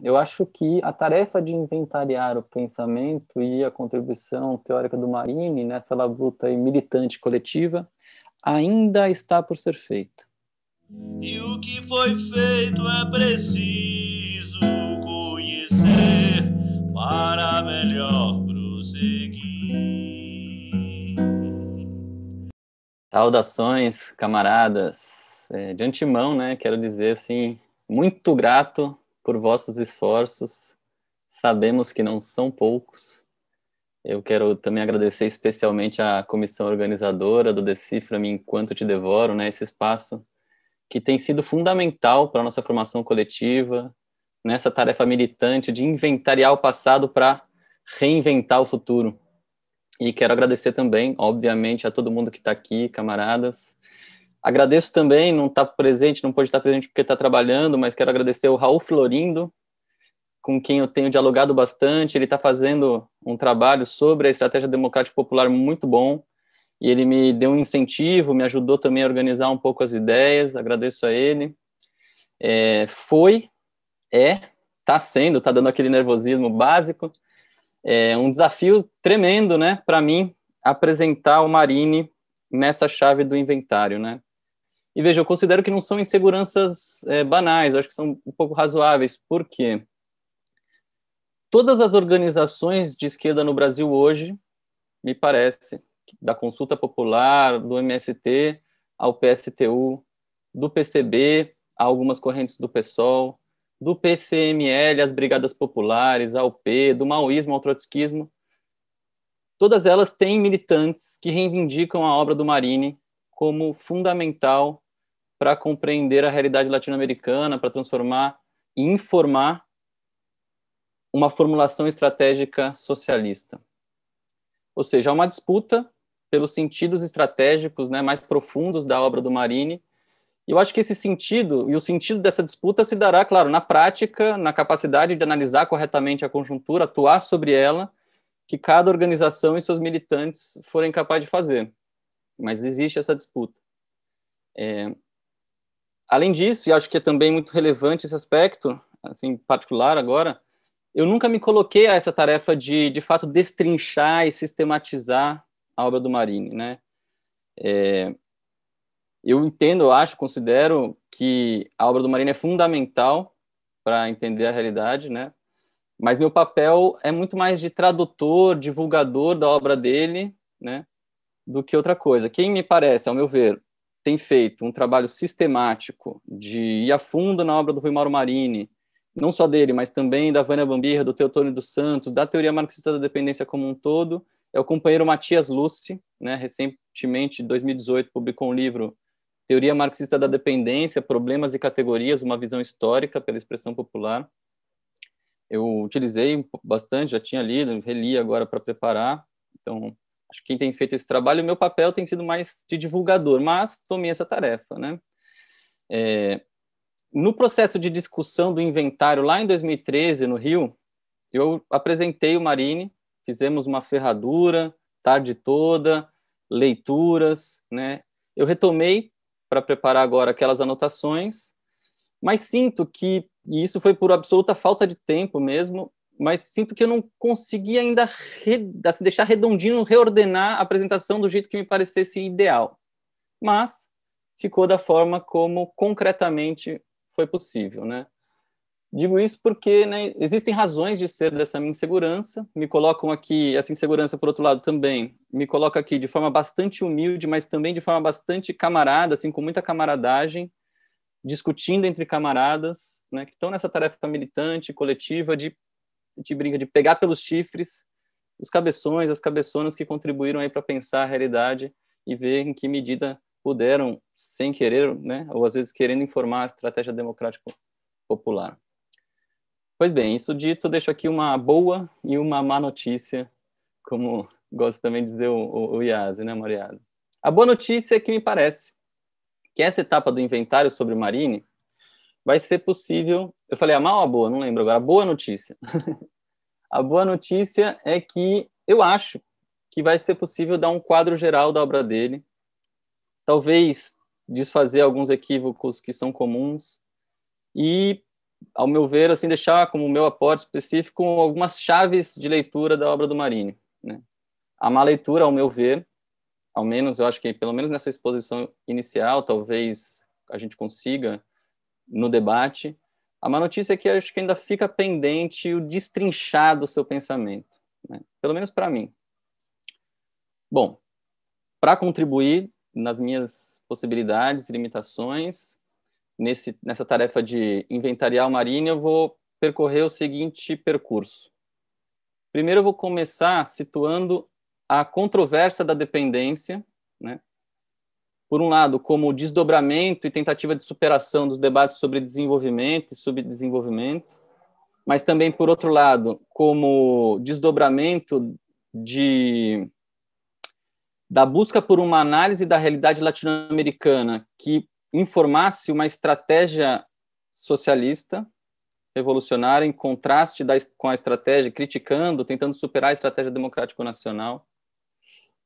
Eu acho que a tarefa de inventariar o pensamento e a contribuição teórica do Marini nessa luta militante coletiva ainda está por ser feita. E o que foi feito é preciso conhecer para melhor prosseguir. Saudações, camaradas. É, de antemão, né, quero dizer assim, muito grato por vossos esforços, sabemos que não são poucos. Eu quero também agradecer especialmente à comissão organizadora do Decifra-me Enquanto Te Devoro, né, esse espaço que tem sido fundamental para a nossa formação coletiva, nessa tarefa militante de inventariar o passado para reinventar o futuro. E quero agradecer também, obviamente, a todo mundo que está aqui, camaradas, Agradeço também, não está presente, não pode estar presente porque está trabalhando, mas quero agradecer o Raul Florindo, com quem eu tenho dialogado bastante. Ele está fazendo um trabalho sobre a estratégia democrática popular muito bom e ele me deu um incentivo, me ajudou também a organizar um pouco as ideias. Agradeço a ele. É, foi, é, está sendo, está dando aquele nervosismo básico. É um desafio tremendo, né, para mim, apresentar o Marine nessa chave do inventário, né? E veja, eu considero que não são inseguranças é, banais, acho que são um pouco razoáveis. Por quê? Todas as organizações de esquerda no Brasil hoje, me parece, da Consulta Popular, do MST ao PSTU, do PCB a algumas correntes do PSOL, do PCML às Brigadas Populares, ao P, do maoísmo ao trotskismo, todas elas têm militantes que reivindicam a obra do Marini como fundamental para compreender a realidade latino-americana, para transformar e informar uma formulação estratégica socialista. Ou seja, há uma disputa pelos sentidos estratégicos né, mais profundos da obra do Marini. E eu acho que esse sentido, e o sentido dessa disputa se dará, claro, na prática, na capacidade de analisar corretamente a conjuntura, atuar sobre ela, que cada organização e seus militantes forem capazes de fazer. Mas existe essa disputa. É, Além disso, e acho que é também muito relevante esse aspecto, assim, particular agora, eu nunca me coloquei a essa tarefa de, de fato, destrinchar e sistematizar a obra do Marini, né? É, eu entendo, eu acho, considero que a obra do Marini é fundamental para entender a realidade, né? Mas meu papel é muito mais de tradutor, divulgador da obra dele, né? Do que outra coisa. Quem me parece, ao meu ver, tem feito um trabalho sistemático de ir a fundo na obra do Rui Mauro Marini, não só dele, mas também da Vânia Bambirra, do Teotônio dos Santos, da teoria marxista da dependência como um todo, é o companheiro Matias Luce, né, recentemente, em 2018, publicou um livro Teoria Marxista da Dependência, Problemas e Categorias, uma visão histórica pela expressão popular. Eu utilizei bastante, já tinha lido, reli agora para preparar, então acho que quem tem feito esse trabalho, o meu papel tem sido mais de divulgador, mas tomei essa tarefa, né? É, no processo de discussão do inventário lá em 2013 no Rio, eu apresentei o Marine, fizemos uma ferradura tarde toda, leituras, né? Eu retomei para preparar agora aquelas anotações, mas sinto que e isso foi por absoluta falta de tempo mesmo mas sinto que eu não consegui ainda re... Assim, deixar redondinho, reordenar a apresentação do jeito que me parecesse ideal. Mas ficou da forma como concretamente foi possível, né? Digo isso porque né, existem razões de ser dessa minha insegurança, me colocam aqui, essa insegurança por outro lado também, me coloca aqui de forma bastante humilde, mas também de forma bastante camarada, assim, com muita camaradagem, discutindo entre camaradas, né, que estão nessa tarefa militante, coletiva, de gente brinca de pegar pelos chifres os cabeções, as cabeçonas que contribuíram aí para pensar a realidade e ver em que medida puderam, sem querer, né, ou às vezes querendo informar a estratégia democrática popular. Pois bem, isso dito, deixo aqui uma boa e uma má notícia, como gosta também de dizer o, o, o Iase, né, Mariado? A boa notícia é que me parece que essa etapa do inventário sobre o Marine vai ser possível eu falei a mal ou a boa? Não lembro agora. A boa notícia. a boa notícia é que eu acho que vai ser possível dar um quadro geral da obra dele. Talvez desfazer alguns equívocos que são comuns e, ao meu ver, assim deixar como meu aporte específico algumas chaves de leitura da obra do Marini. Né? A má leitura, ao meu ver, ao menos eu acho que pelo menos nessa exposição inicial, talvez a gente consiga no debate a má notícia é que acho que ainda fica pendente o destrinchar do seu pensamento, né? pelo menos para mim. Bom, para contribuir nas minhas possibilidades e limitações, nesse, nessa tarefa de inventariar o marinho, eu vou percorrer o seguinte percurso. Primeiro, eu vou começar situando a controvérsia da dependência por um lado, como desdobramento e tentativa de superação dos debates sobre desenvolvimento e subdesenvolvimento, mas também, por outro lado, como desdobramento de, da busca por uma análise da realidade latino-americana que informasse uma estratégia socialista revolucionária em contraste da, com a estratégia, criticando, tentando superar a estratégia democrático-nacional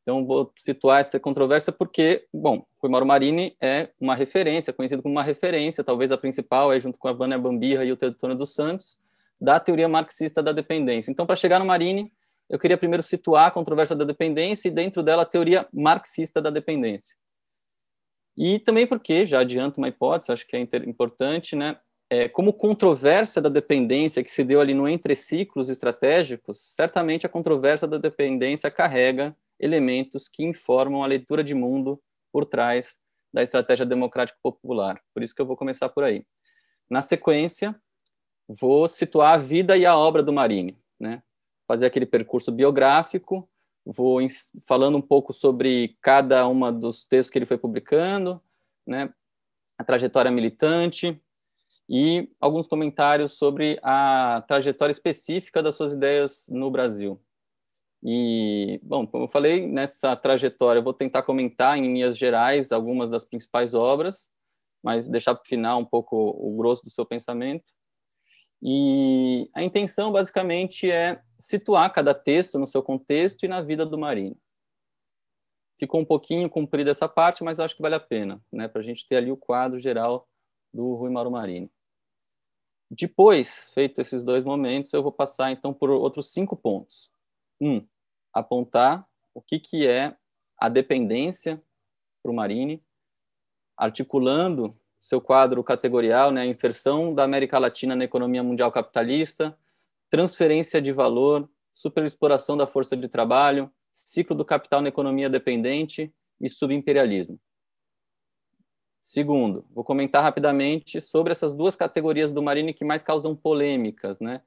então, vou situar essa controvérsia porque, bom, Rui Mauro Marini é uma referência, é conhecido como uma referência, talvez a principal, é junto com a Vânia Bambirra e o Teodoro dos Santos, da teoria marxista da dependência. Então, para chegar no Marini, eu queria primeiro situar a controvérsia da dependência e, dentro dela, a teoria marxista da dependência. E também porque, já adianto uma hipótese, acho que é importante, né? É, como controvérsia da dependência que se deu ali no entre ciclos estratégicos, certamente a controvérsia da dependência carrega elementos que informam a leitura de mundo por trás da estratégia democrática popular. Por isso que eu vou começar por aí. Na sequência, vou situar a vida e a obra do Marini, né? Fazer aquele percurso biográfico, vou falando um pouco sobre cada uma dos textos que ele foi publicando, né? A trajetória militante e alguns comentários sobre a trajetória específica das suas ideias no Brasil. E, bom, como eu falei, nessa trajetória eu vou tentar comentar em linhas gerais algumas das principais obras, mas deixar para o final um pouco o grosso do seu pensamento. E a intenção, basicamente, é situar cada texto no seu contexto e na vida do Marino. Ficou um pouquinho comprida essa parte, mas acho que vale a pena, né, para a gente ter ali o quadro geral do Rui Mauro Marino. Depois, feito esses dois momentos, eu vou passar, então, por outros cinco pontos. Um, apontar o que, que é a dependência para o Marini, articulando seu quadro categorial, né, a inserção da América Latina na economia mundial capitalista, transferência de valor, superexploração da força de trabalho, ciclo do capital na economia dependente e subimperialismo. Segundo, vou comentar rapidamente sobre essas duas categorias do Marini que mais causam polêmicas, né?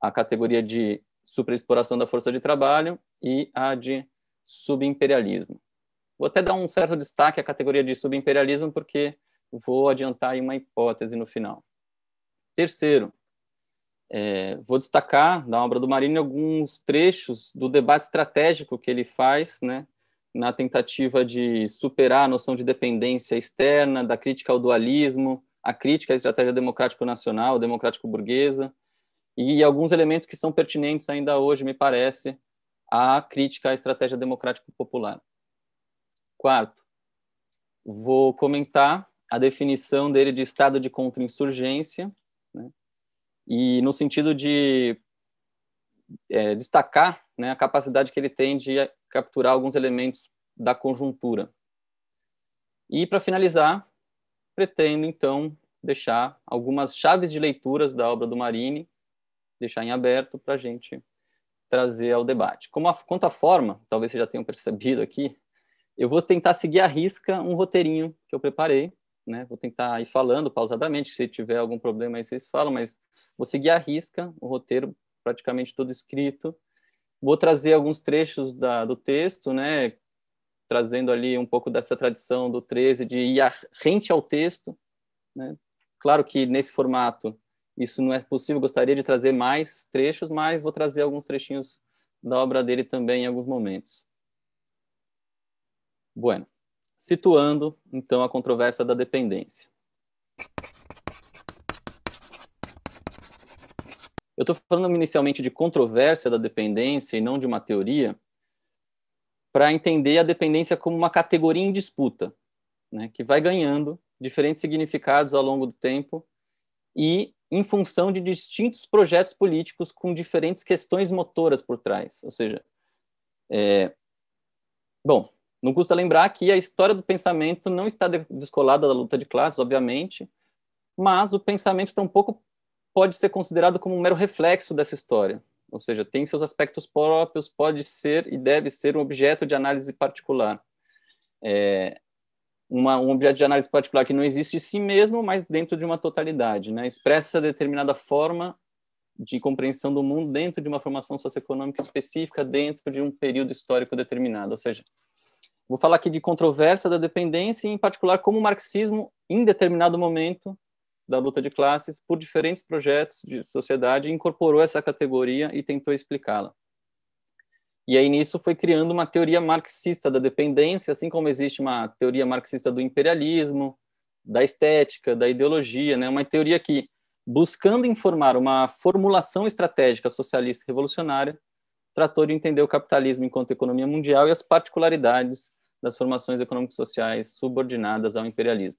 A categoria de superexploração da força de trabalho e a de subimperialismo. Vou até dar um certo destaque à categoria de subimperialismo, porque vou adiantar aí uma hipótese no final. Terceiro, é, vou destacar da obra do Marini alguns trechos do debate estratégico que ele faz, né, na tentativa de superar a noção de dependência externa, da crítica ao dualismo, a crítica à estratégia democrático-nacional, democrático-burguesa, e alguns elementos que são pertinentes ainda hoje, me parece, à crítica à estratégia democrático-popular. Quarto, vou comentar a definição dele de estado de contra-insurgência, né? e no sentido de é, destacar né, a capacidade que ele tem de capturar alguns elementos da conjuntura. E, para finalizar, pretendo, então, deixar algumas chaves de leituras da obra do Marini deixar em aberto para a gente trazer ao debate. Como a, quanto à forma, talvez vocês já tenham percebido aqui, eu vou tentar seguir à risca um roteirinho que eu preparei, né? Vou tentar ir falando pausadamente, se tiver algum problema aí vocês falam, mas vou seguir à risca o roteiro praticamente todo escrito. Vou trazer alguns trechos da, do texto, né? Trazendo ali um pouco dessa tradição do 13 de ir rente ao texto, né? Claro que nesse formato isso não é possível. Gostaria de trazer mais trechos, mas vou trazer alguns trechinhos da obra dele também em alguns momentos. Bueno, situando então a controvérsia da dependência. Eu estou falando inicialmente de controvérsia da dependência e não de uma teoria, para entender a dependência como uma categoria em disputa, né, que vai ganhando diferentes significados ao longo do tempo e em função de distintos projetos políticos com diferentes questões motoras por trás. Ou seja, é... bom, não custa lembrar que a história do pensamento não está descolada da luta de classes, obviamente, mas o pensamento tampouco pode ser considerado como um mero reflexo dessa história. Ou seja, tem seus aspectos próprios, pode ser e deve ser um objeto de análise particular. É uma, um objeto de análise particular que não existe em si mesmo, mas dentro de uma totalidade, né? expressa determinada forma de compreensão do mundo dentro de uma formação socioeconômica específica, dentro de um período histórico determinado. Ou seja, vou falar aqui de controvérsia da dependência e, em particular, como o marxismo, em determinado momento da luta de classes, por diferentes projetos de sociedade, incorporou essa categoria e tentou explicá-la. E aí nisso foi criando uma teoria marxista da dependência, assim como existe uma teoria marxista do imperialismo, da estética, da ideologia, né? Uma teoria que buscando informar uma formulação estratégica socialista revolucionária, tratou de entender o capitalismo enquanto economia mundial e as particularidades das formações econômicas sociais subordinadas ao imperialismo.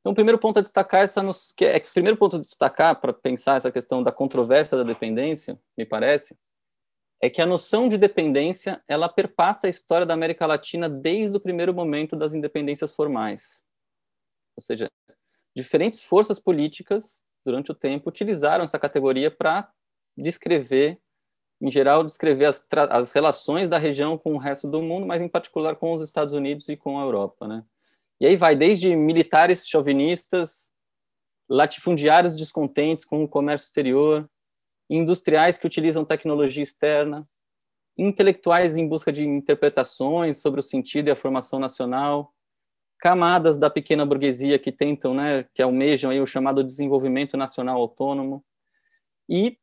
Então, o primeiro ponto a destacar é essa nos, que é, primeiro ponto a destacar para pensar essa questão da controvérsia da dependência, me parece, é que a noção de dependência ela perpassa a história da América Latina desde o primeiro momento das independências formais. Ou seja, diferentes forças políticas durante o tempo utilizaram essa categoria para descrever, em geral, descrever as, as, relações da região com o resto do mundo, mas em particular com os Estados Unidos e com a Europa, né? E aí vai desde militares chauvinistas, latifundiários descontentes com o comércio exterior, industriais que utilizam tecnologia externa, intelectuais em busca de interpretações sobre o sentido e a formação nacional, camadas da pequena burguesia que tentam, né, que almejam aí o chamado desenvolvimento nacional autônomo, e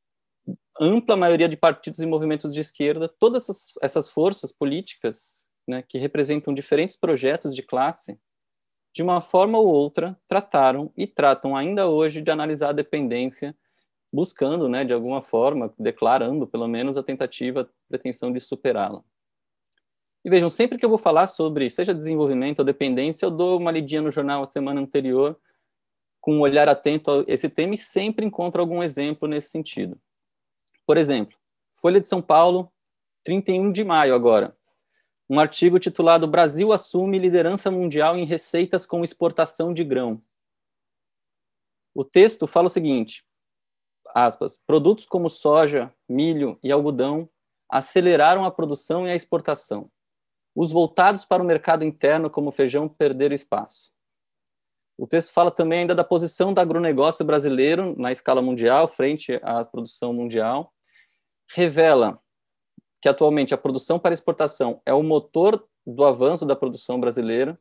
ampla maioria de partidos e movimentos de esquerda, todas essas, essas forças políticas né, que representam diferentes projetos de classe, de uma forma ou outra, trataram e tratam ainda hoje de analisar a dependência buscando, né, de alguma forma, declarando pelo menos a tentativa, a pretensão de superá-la. E vejam, sempre que eu vou falar sobre, seja desenvolvimento ou dependência, eu dou uma lidinha no jornal a semana anterior, com um olhar atento a esse tema e sempre encontro algum exemplo nesse sentido. Por exemplo, Folha de São Paulo, 31 de maio agora. Um artigo titulado Brasil assume liderança mundial em receitas com exportação de grão. O texto fala o seguinte: aspas, produtos como soja, milho e algodão aceleraram a produção e a exportação. Os voltados para o mercado interno, como feijão, perderam espaço. O texto fala também ainda da posição do agronegócio brasileiro na escala mundial, frente à produção mundial. Revela que atualmente a produção para exportação é o motor do avanço da produção brasileira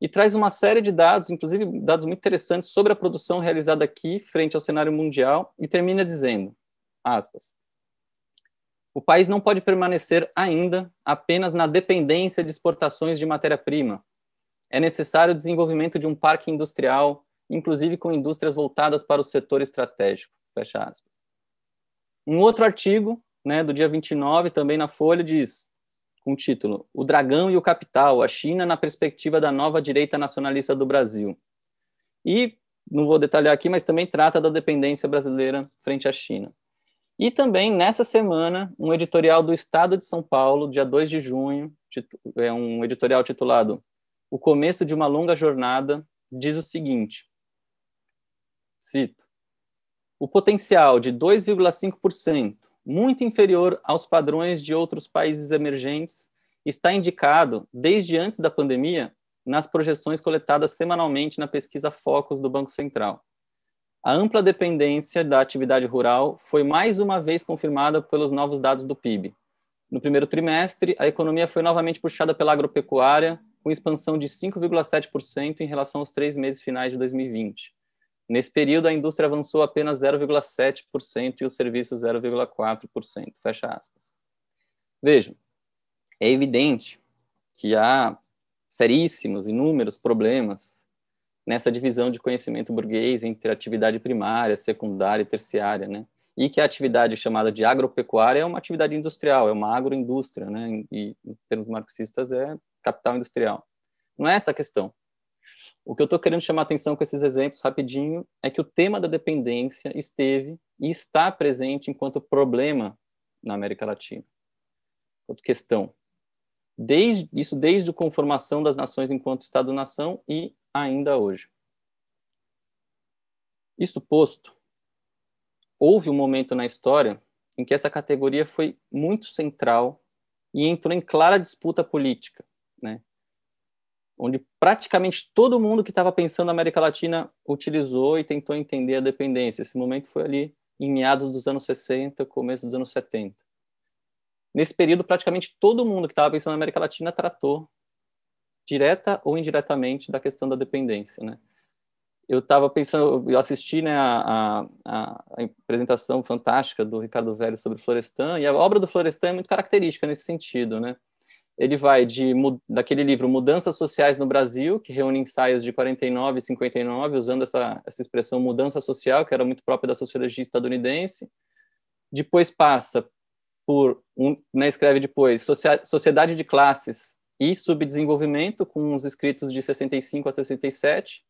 e traz uma série de dados, inclusive dados muito interessantes sobre a produção realizada aqui frente ao cenário mundial e termina dizendo, aspas, o país não pode permanecer ainda apenas na dependência de exportações de matéria-prima. É necessário o desenvolvimento de um parque industrial, inclusive com indústrias voltadas para o setor estratégico. Fecha aspas. Um outro artigo, né, do dia 29, também na Folha, diz: com o título O Dragão e o Capital, a China na perspectiva da nova direita nacionalista do Brasil. E, não vou detalhar aqui, mas também trata da dependência brasileira frente à China. E também, nessa semana, um editorial do Estado de São Paulo, dia 2 de junho, é um editorial titulado O Começo de uma Longa Jornada, diz o seguinte, cito, o potencial de 2,5% muito inferior aos padrões de outros países emergentes, está indicado desde antes da pandemia nas projeções coletadas semanalmente na pesquisa Focus do Banco Central. A ampla dependência da atividade rural foi mais uma vez confirmada pelos novos dados do PIB. No primeiro trimestre, a economia foi novamente puxada pela agropecuária, com expansão de 5,7% em relação aos três meses finais de 2020. Nesse período, a indústria avançou apenas 0,7% e o serviço 0,4%. Fecha aspas. Vejam, é evidente que há seríssimos, inúmeros problemas nessa divisão de conhecimento burguês entre atividade primária, secundária e terciária, né? E que a atividade chamada de agropecuária é uma atividade industrial, é uma agroindústria, né? E, em termos marxistas, é capital industrial. Não é essa a questão. O que eu estou querendo chamar atenção com esses exemplos rapidinho é que o tema da dependência esteve e está presente enquanto problema na América Latina, Outra questão. Desde, isso desde a conformação das nações enquanto Estado-nação e ainda hoje. Isso posto, houve um momento na história em que essa categoria foi muito central e entrou em clara disputa política, onde praticamente todo mundo que estava pensando na América Latina utilizou e tentou entender a dependência. Esse momento foi ali em meados dos anos 60, começo dos anos 70. Nesse período, praticamente todo mundo que estava pensando na América Latina tratou, direta ou indiretamente, da questão da dependência, né? Eu estava pensando, eu assisti né, a, a, a, apresentação fantástica do Ricardo Velho sobre Florestan, e a obra do Florestan é muito característica nesse sentido, né? ele vai de, daquele livro Mudanças Sociais no Brasil, que reúne ensaios de 49 e 59, usando essa, essa expressão mudança social, que era muito própria da sociologia estadunidense. Depois passa por, um, né, escreve depois, Sociedade de Classes e Subdesenvolvimento, com os escritos de 65 a 67.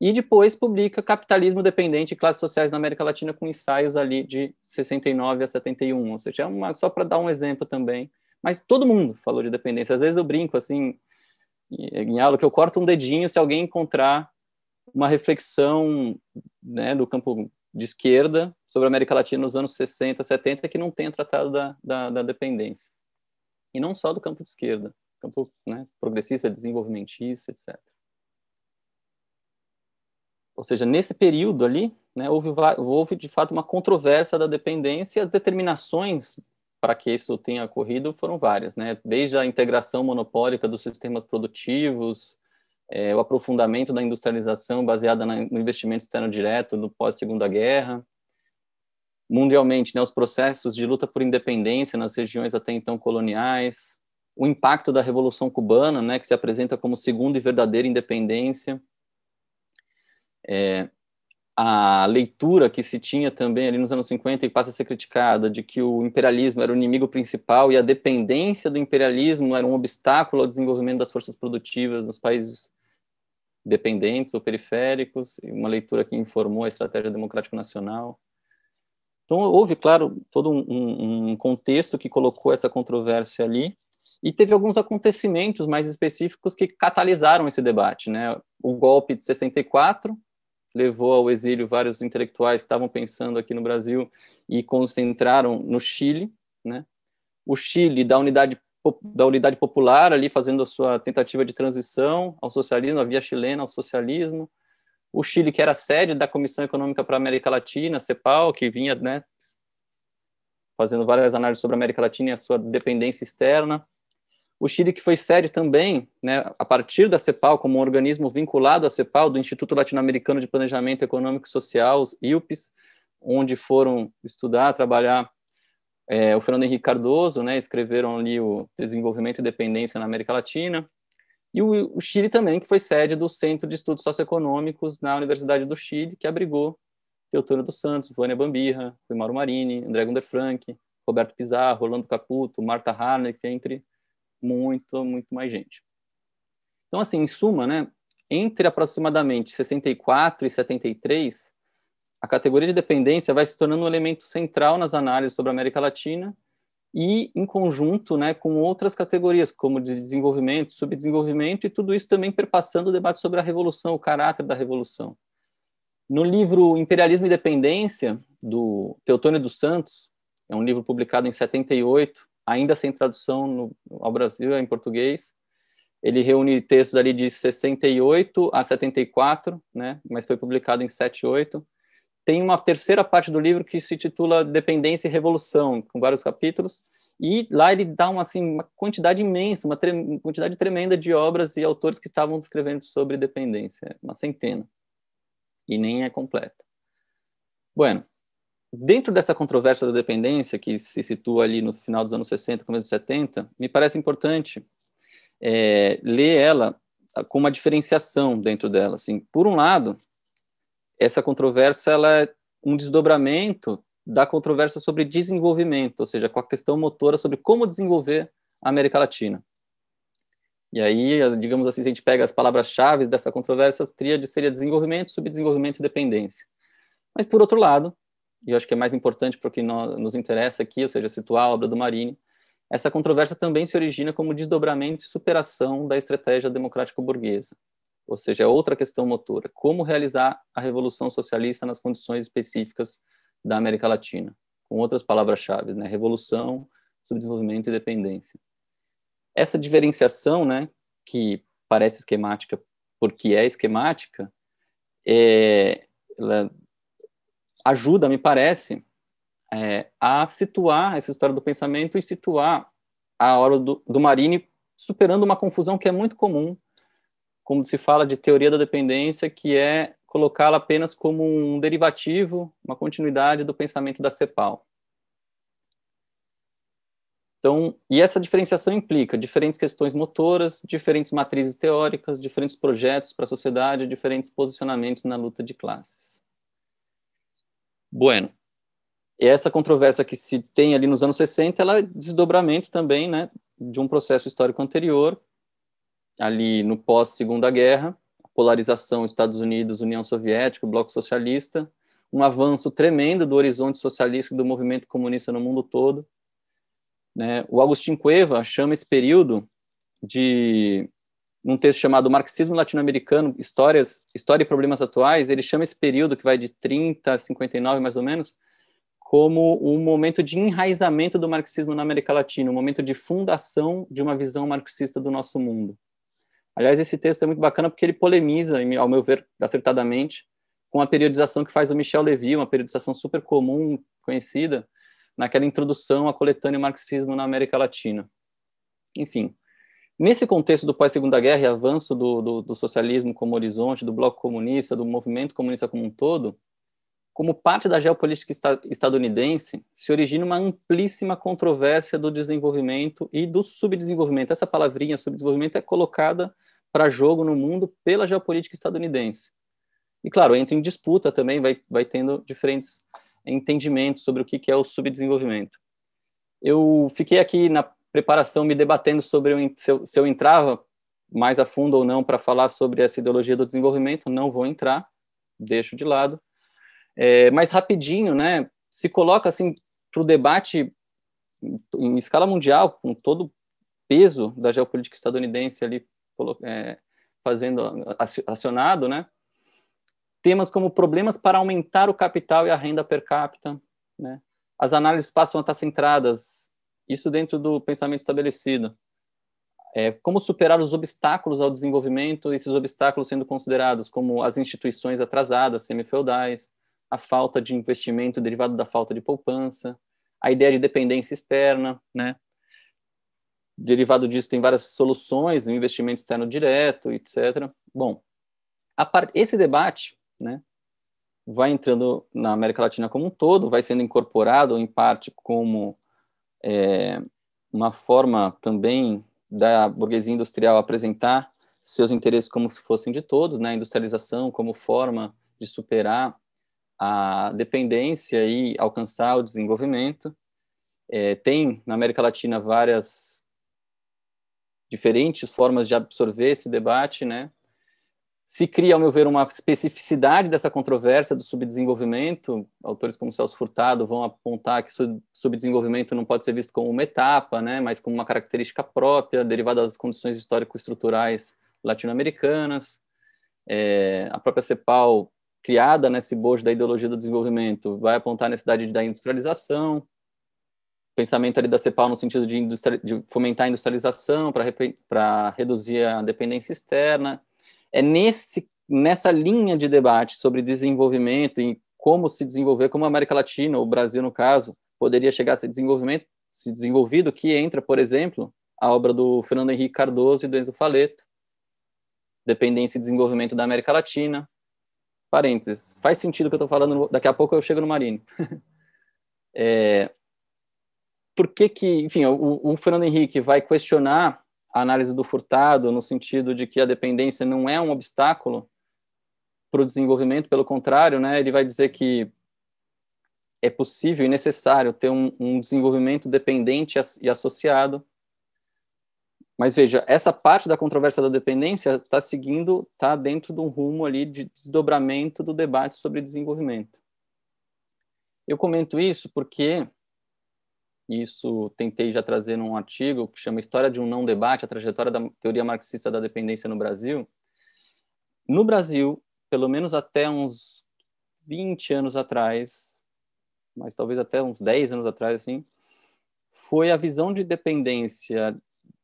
E depois publica Capitalismo Dependente e Classes Sociais na América Latina, com ensaios ali de 69 a 71. Ou seja, é uma, só para dar um exemplo também mas todo mundo falou de dependência. Às vezes eu brinco assim em aula que eu corto um dedinho se alguém encontrar uma reflexão né, do campo de esquerda sobre a América Latina nos anos 60, 70 que não tenha tratado da, da, da dependência. E não só do campo de esquerda, campo né, progressista, desenvolvimentista, etc ou seja, nesse período ali, né, houve, houve, de fato uma controvérsia da dependência, as determinações para que isso tenha ocorrido foram várias, né? Desde a integração monopólica dos sistemas produtivos, é, o aprofundamento da industrialização baseada na, no investimento externo direto no pós-segunda guerra, mundialmente, né, os processos de luta por independência nas regiões até então coloniais, o impacto da Revolução Cubana, né, que se apresenta como segunda e verdadeira independência, é, a leitura que se tinha também ali nos anos 50 e passa a ser criticada de que o imperialismo era o inimigo principal e a dependência do imperialismo era um obstáculo ao desenvolvimento das forças produtivas nos países dependentes ou periféricos, uma leitura que informou a estratégia democrática nacional. Então houve, claro, todo um, um contexto que colocou essa controvérsia ali e teve alguns acontecimentos mais específicos que catalisaram esse debate, né? O golpe de 64 levou ao exílio vários intelectuais que estavam pensando aqui no Brasil e concentraram no Chile, né? O Chile da unidade da unidade popular ali fazendo a sua tentativa de transição ao socialismo, a via chilena ao socialismo. O Chile que era sede da Comissão Econômica para a América Latina, CEPAL, que vinha, né, fazendo várias análises sobre a América Latina e a sua dependência externa. O Chile, que foi sede também, né, a partir da CEPAL, como um organismo vinculado à CEPAL, do Instituto Latino-Americano de Planejamento Econômico e Social, os IUPs, onde foram estudar, trabalhar é, o Fernando Henrique Cardoso, né, escreveram ali o Desenvolvimento e Dependência na América Latina, e o, o Chile também, que foi sede do Centro de Estudos Socioeconômicos na Universidade do Chile, que abrigou Teotônio dos Santos, Vânia Bambirra, Mauro Marini, André Gunder Frank, Roberto Pizarro, Rolando Caputo, Marta Harneck, entre muito, muito mais gente. Então, assim, em suma, né, entre aproximadamente 64 e 73, a categoria de dependência vai se tornando um elemento central nas análises sobre a América Latina e em conjunto né, com outras categorias, como desenvolvimento, subdesenvolvimento, e tudo isso também perpassando o debate sobre a revolução, o caráter da revolução. No livro Imperialismo e Dependência, do Teotônio dos Santos, é um livro publicado em 78, ainda sem tradução no, ao Brasil, é em português. Ele reúne textos ali de 68 a 74, né, mas foi publicado em 78. Tem uma terceira parte do livro que se titula Dependência e Revolução, com vários capítulos, e lá ele dá uma, assim, uma quantidade imensa, uma tre quantidade tremenda de obras e autores que estavam escrevendo sobre dependência, é uma centena, e nem é completa. Bueno, dentro dessa controvérsia da dependência, que se situa ali no final dos anos 60, começo dos 70, me parece importante é, ler ela com uma diferenciação dentro dela. Assim, por um lado, essa controvérsia ela é um desdobramento da controvérsia sobre desenvolvimento, ou seja, com a questão motora sobre como desenvolver a América Latina. E aí, digamos assim, se a gente pega as palavras-chave dessa controvérsia, as tríades seria desenvolvimento, subdesenvolvimento e dependência. Mas, por outro lado, e eu acho que é mais importante para o que nós, nos interessa aqui, ou seja, situar a obra do Marini, essa controvérsia também se origina como desdobramento e superação da estratégia democrático-burguesa, ou seja, é outra questão motora, como realizar a revolução socialista nas condições específicas da América Latina, com outras palavras-chave, né, revolução, subdesenvolvimento e dependência. Essa diferenciação, né, que parece esquemática porque é esquemática, é, ela ajuda, me parece, é, a situar essa história do pensamento e situar a obra do, do Marini superando uma confusão que é muito comum, como se fala de teoria da dependência, que é colocá-la apenas como um derivativo, uma continuidade do pensamento da CEPAL. Então, e essa diferenciação implica diferentes questões motoras, diferentes matrizes teóricas, diferentes projetos para a sociedade, diferentes posicionamentos na luta de classes. Bueno, e essa controvérsia que se tem ali nos anos 60, ela é desdobramento também, né, de um processo histórico anterior, ali no pós-Segunda Guerra, polarização Estados Unidos, União Soviética, Bloco Socialista, um avanço tremendo do horizonte socialista e do movimento comunista no mundo todo. Né? O Agustin Cueva chama esse período de num texto chamado Marxismo Latino-Americano, Histórias, História e Problemas Atuais, ele chama esse período, que vai de 30 a 59, mais ou menos, como um momento de enraizamento do marxismo na América Latina, um momento de fundação de uma visão marxista do nosso mundo. Aliás, esse texto é muito bacana porque ele polemiza, ao meu ver, acertadamente, com a periodização que faz o Michel Levy, uma periodização super comum, conhecida, naquela introdução à coletânea Marxismo na América Latina. Enfim, Nesse contexto do pós-segunda guerra e avanço do, do, do, socialismo como horizonte, do bloco comunista, do movimento comunista como um todo, como parte da geopolítica estadunidense, se origina uma amplíssima controvérsia do desenvolvimento e do subdesenvolvimento. Essa palavrinha subdesenvolvimento é colocada para jogo no mundo pela geopolítica estadunidense. E claro, entra em disputa também, vai, vai tendo diferentes entendimentos sobre o que, que é o subdesenvolvimento. Eu fiquei aqui na preparação me debatendo sobre se, eu, se eu entrava mais a fundo ou não para falar sobre essa ideologia do desenvolvimento, não vou entrar, deixo de lado. É, mas rapidinho, né, se coloca assim para o debate em escala mundial, com todo o peso da geopolítica estadunidense ali é, fazendo acionado, né? Temas como problemas para aumentar o capital e a renda per capita, né? As análises passam a estar centradas isso dentro do pensamento estabelecido. É, como superar os obstáculos ao desenvolvimento, esses obstáculos sendo considerados como as instituições atrasadas, semi-feudais, a falta de investimento derivado da falta de poupança, a ideia de dependência externa, né? Derivado disso tem várias soluções, o investimento externo direto, etc. Bom, par... esse debate, né, vai entrando na América Latina como um todo, vai sendo incorporado em parte como é, uma forma também da burguesia industrial apresentar seus interesses como se fossem de todos, né? A industrialização como forma de superar a dependência e alcançar o desenvolvimento. É, tem na América Latina várias diferentes formas de absorver esse debate, né? Se cria, ao meu ver, uma especificidade dessa controvérsia do subdesenvolvimento. Autores como Celso Furtado vão apontar que subdesenvolvimento não pode ser visto como uma etapa, né, mas como uma característica própria, derivada das condições histórico-estruturais latino-americanas. É, a própria CEPAL, criada nesse bojo da ideologia do desenvolvimento, vai apontar a necessidade da industrialização, pensamento ali da CEPAL no sentido de, de fomentar a industrialização para reduzir a dependência externa, é nesse, nessa linha de debate sobre desenvolvimento e como se desenvolver, como a América Latina, ou o Brasil no caso, poderia chegar a ser desenvolvimento, se desenvolvido, que entra, por exemplo, a obra do Fernando Henrique Cardoso e do Enzo Faleto, Dependência e Desenvolvimento da América Latina. Parênteses, faz sentido o que eu estou falando, daqui a pouco eu chego no Marinho. é, por que que, enfim, o, o Fernando Henrique vai questionar a análise do furtado, no sentido de que a dependência não é um obstáculo para o desenvolvimento, pelo contrário, né, ele vai dizer que é possível e necessário ter um, um desenvolvimento dependente e associado. Mas veja, essa parte da controvérsia da dependência está seguindo, está dentro de um rumo ali de desdobramento do debate sobre desenvolvimento. Eu comento isso porque isso tentei já trazer num artigo que chama História de um Não Debate, a trajetória da teoria marxista da dependência no Brasil. No Brasil, pelo menos até uns 20 anos atrás, mas talvez até uns 10 anos atrás, assim, foi a visão de dependência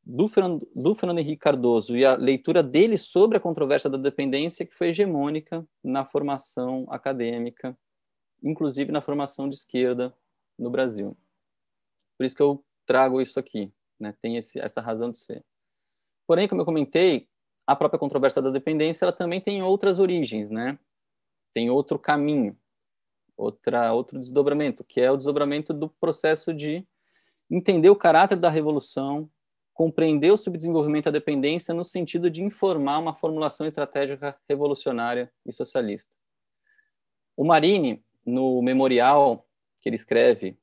do Fernando, do Fernando Henrique Cardoso e a leitura dele sobre a controvérsia da dependência que foi hegemônica na formação acadêmica, inclusive na formação de esquerda no Brasil. Por isso que eu trago isso aqui, né? Tem esse, essa razão de ser. Porém, como eu comentei, a própria controvérsia da dependência, ela também tem outras origens, né? Tem outro caminho, outra outro desdobramento, que é o desdobramento do processo de entender o caráter da revolução, compreender o subdesenvolvimento da dependência no sentido de informar uma formulação estratégica revolucionária e socialista. O Marini, no memorial que ele escreve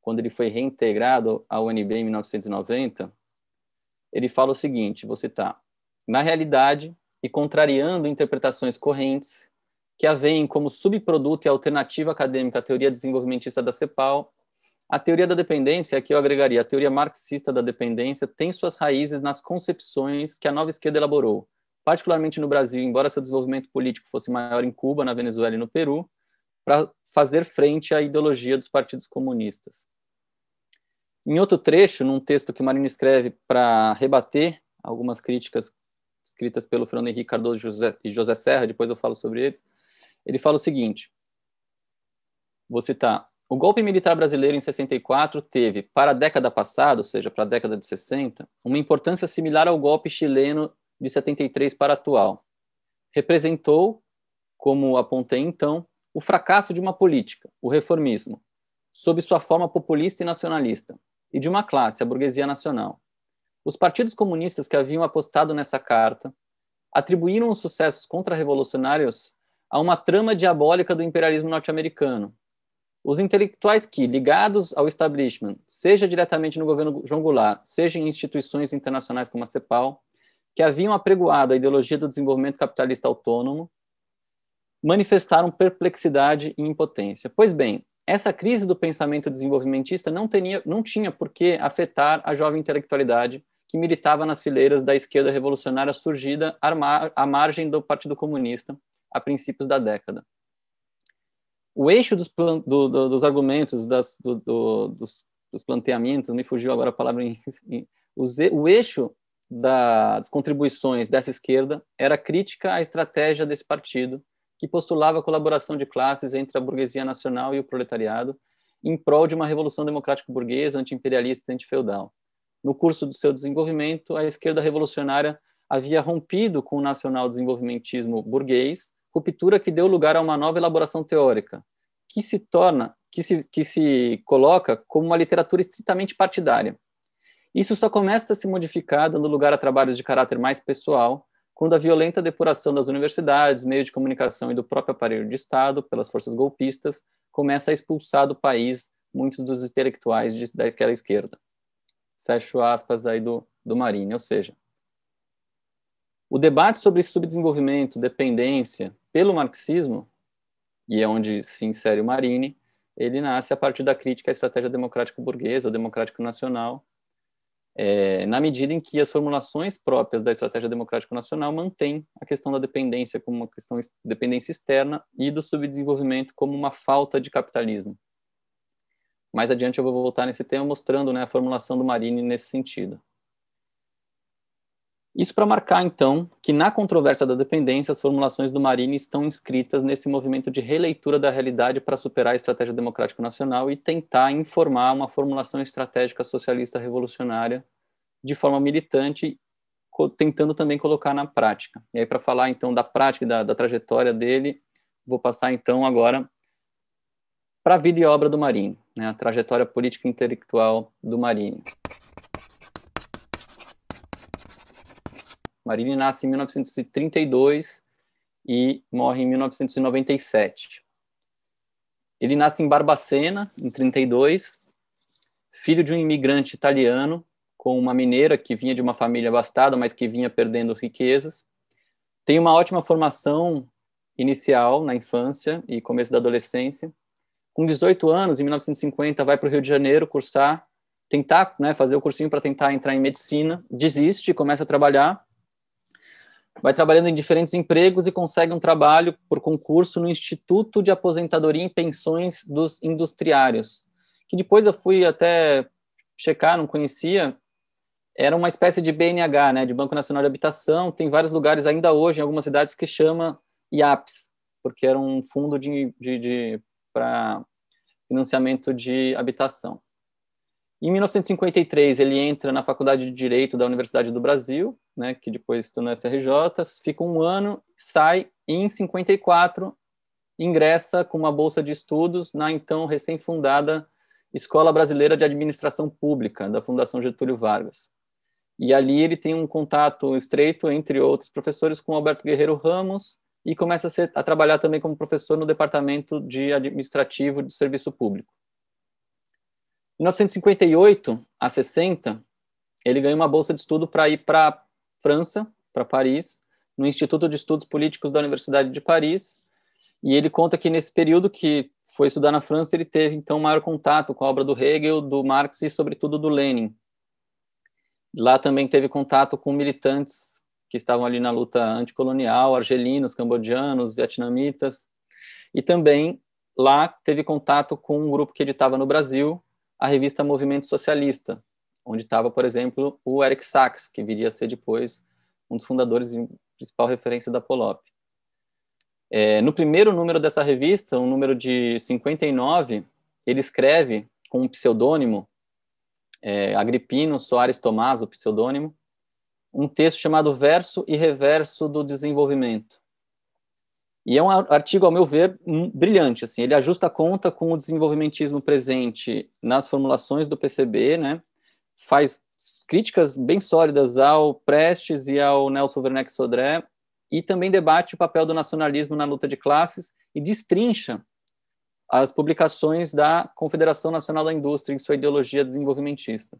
quando ele foi reintegrado à UNB em 1990, ele fala o seguinte, vou citar, tá, na realidade e contrariando interpretações correntes que a veem como subproduto e alternativa acadêmica à teoria desenvolvimentista da CEPAL, a teoria da dependência, aqui eu agregaria, a teoria marxista da dependência tem suas raízes nas concepções que a nova esquerda elaborou, particularmente no Brasil, embora seu desenvolvimento político fosse maior em Cuba, na Venezuela e no Peru, para fazer frente à ideologia dos partidos comunistas. Em outro trecho, num texto que Marino escreve para rebater algumas críticas escritas pelo Fernando Henrique Cardoso José, e José Serra, depois eu falo sobre eles, ele fala o seguinte: vou citar. O golpe militar brasileiro em 64 teve, para a década passada, ou seja, para a década de 60, uma importância similar ao golpe chileno de 73 para a atual. Representou, como apontei então, o fracasso de uma política, o reformismo, sob sua forma populista e nacionalista, e de uma classe, a burguesia nacional. Os partidos comunistas que haviam apostado nessa carta atribuíram os sucessos contra-revolucionários a uma trama diabólica do imperialismo norte-americano. Os intelectuais que, ligados ao establishment, seja diretamente no governo João Goulart, seja em instituições internacionais como a CEPAL, que haviam apregoado a ideologia do desenvolvimento capitalista autônomo, manifestaram perplexidade e impotência. Pois bem, essa crise do pensamento desenvolvimentista não, tenia, não tinha por que afetar a jovem intelectualidade que militava nas fileiras da esquerda revolucionária surgida à margem do Partido Comunista a princípios da década. O eixo dos, plan, do, do, dos argumentos, das, do, dos, dos, planteamentos, me fugiu agora a palavra em, em o eixo das contribuições dessa esquerda era crítica à estratégia desse partido que postulava a colaboração de classes entre a burguesia nacional e o proletariado em prol de uma revolução democrática burguesa, antiimperialista e antifeudal. No curso do seu desenvolvimento, a esquerda revolucionária havia rompido com o nacional desenvolvimentismo burguês, ruptura que deu lugar a uma nova elaboração teórica, que se torna, que se, que se coloca como uma literatura estritamente partidária. Isso só começa a se modificar, dando lugar a trabalhos de caráter mais pessoal, quando a violenta depuração das universidades, meios de comunicação e do próprio aparelho de Estado pelas forças golpistas começa a expulsar do país muitos dos intelectuais de, daquela esquerda. Fecho aspas aí do, do Marini, ou seja, o debate sobre subdesenvolvimento, dependência, pelo marxismo, e é onde se insere o Marini, ele nasce a partir da crítica à estratégia democrático-burguesa, democrático-nacional, é, na medida em que as formulações próprias da estratégia democrática nacional mantêm a questão da dependência como uma questão dependência externa e do subdesenvolvimento como uma falta de capitalismo. Mais adiante eu vou voltar nesse tema mostrando né, a formulação do Marini nesse sentido. Isso para marcar, então, que na controvérsia da dependência, as formulações do Marini estão inscritas nesse movimento de releitura da realidade para superar a estratégia democrática nacional e tentar informar uma formulação estratégica socialista revolucionária de forma militante, tentando também colocar na prática. E aí, para falar, então, da prática da, da trajetória dele, vou passar, então, agora para a vida e obra do Marini, né, a trajetória política e intelectual do Marini. Marília nasce em 1932 e morre em 1997. Ele nasce em Barbacena, em 32, filho de um imigrante italiano com uma mineira que vinha de uma família abastada, mas que vinha perdendo riquezas. Tem uma ótima formação inicial na infância e começo da adolescência. Com 18 anos, em 1950, vai para o Rio de Janeiro cursar, tentar né, fazer o cursinho para tentar entrar em medicina. Desiste, começa a trabalhar vai trabalhando em diferentes empregos e consegue um trabalho por concurso no Instituto de Aposentadoria e Pensões dos Industriários, que depois eu fui até checar, não conhecia, era uma espécie de BNH, né, de Banco Nacional de Habitação, tem vários lugares ainda hoje, em algumas cidades, que chama IAPS, porque era um fundo de, de, de para financiamento de habitação. Em 1953, ele entra na Faculdade de Direito da Universidade do Brasil, né, que depois estuda na FRJ, fica um ano, sai e em 54, ingressa com uma bolsa de estudos na então recém-fundada Escola Brasileira de Administração Pública, da Fundação Getúlio Vargas. E ali ele tem um contato estreito, entre outros professores, com Alberto Guerreiro Ramos e começa a, ser, a trabalhar também como professor no Departamento de Administrativo do Serviço Público. Em 1958 a 60, ele ganhou uma bolsa de estudo para ir para França, para Paris, no Instituto de Estudos Políticos da Universidade de Paris. E ele conta que nesse período que foi estudar na França, ele teve então maior contato com a obra do Hegel, do Marx e sobretudo do Lenin. Lá também teve contato com militantes que estavam ali na luta anticolonial, argelinos, cambodianos, vietnamitas. E também lá teve contato com um grupo que editava no Brasil, a revista Movimento Socialista, onde estava, por exemplo, o Eric Sachs, que viria a ser depois um dos fundadores e principal referência da Polop. É, no primeiro número dessa revista, um número de 59, ele escreve com um pseudônimo, é, Agripino Soares Tomás, o pseudônimo, um texto chamado Verso e Reverso do Desenvolvimento, e é um artigo, ao meu ver, hum, brilhante. Assim, ele ajusta a conta com o desenvolvimentismo presente nas formulações do PCB, né? faz críticas bem sólidas ao Prestes e ao Nelson Werneck Sodré, e também debate o papel do nacionalismo na luta de classes e destrincha as publicações da Confederação Nacional da Indústria em sua ideologia desenvolvimentista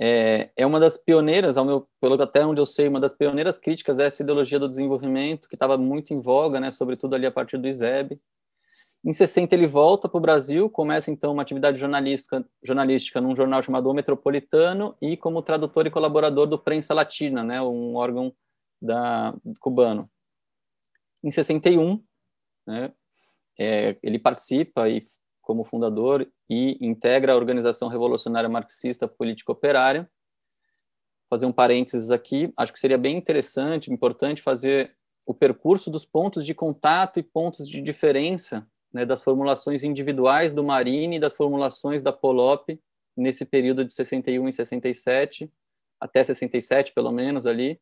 é, é uma das pioneiras, ao meu, pelo até onde eu sei, uma das pioneiras críticas a essa ideologia do desenvolvimento que estava muito em voga, né, sobretudo ali a partir do ISEB. Em 60 ele volta para o Brasil, começa então uma atividade jornalística, jornalística num jornal chamado O Metropolitano e como tradutor e colaborador do Prensa Latina, né, um órgão da, cubano. Em 61, né, é, ele participa e como fundador e integra a Organização Revolucionária Marxista Político Operária. Fazer um parênteses aqui, acho que seria bem interessante, importante fazer o percurso dos pontos de contato e pontos de diferença né, das formulações individuais do Marini e das formulações da Polop nesse período de 61 e 67, até 67 pelo menos ali.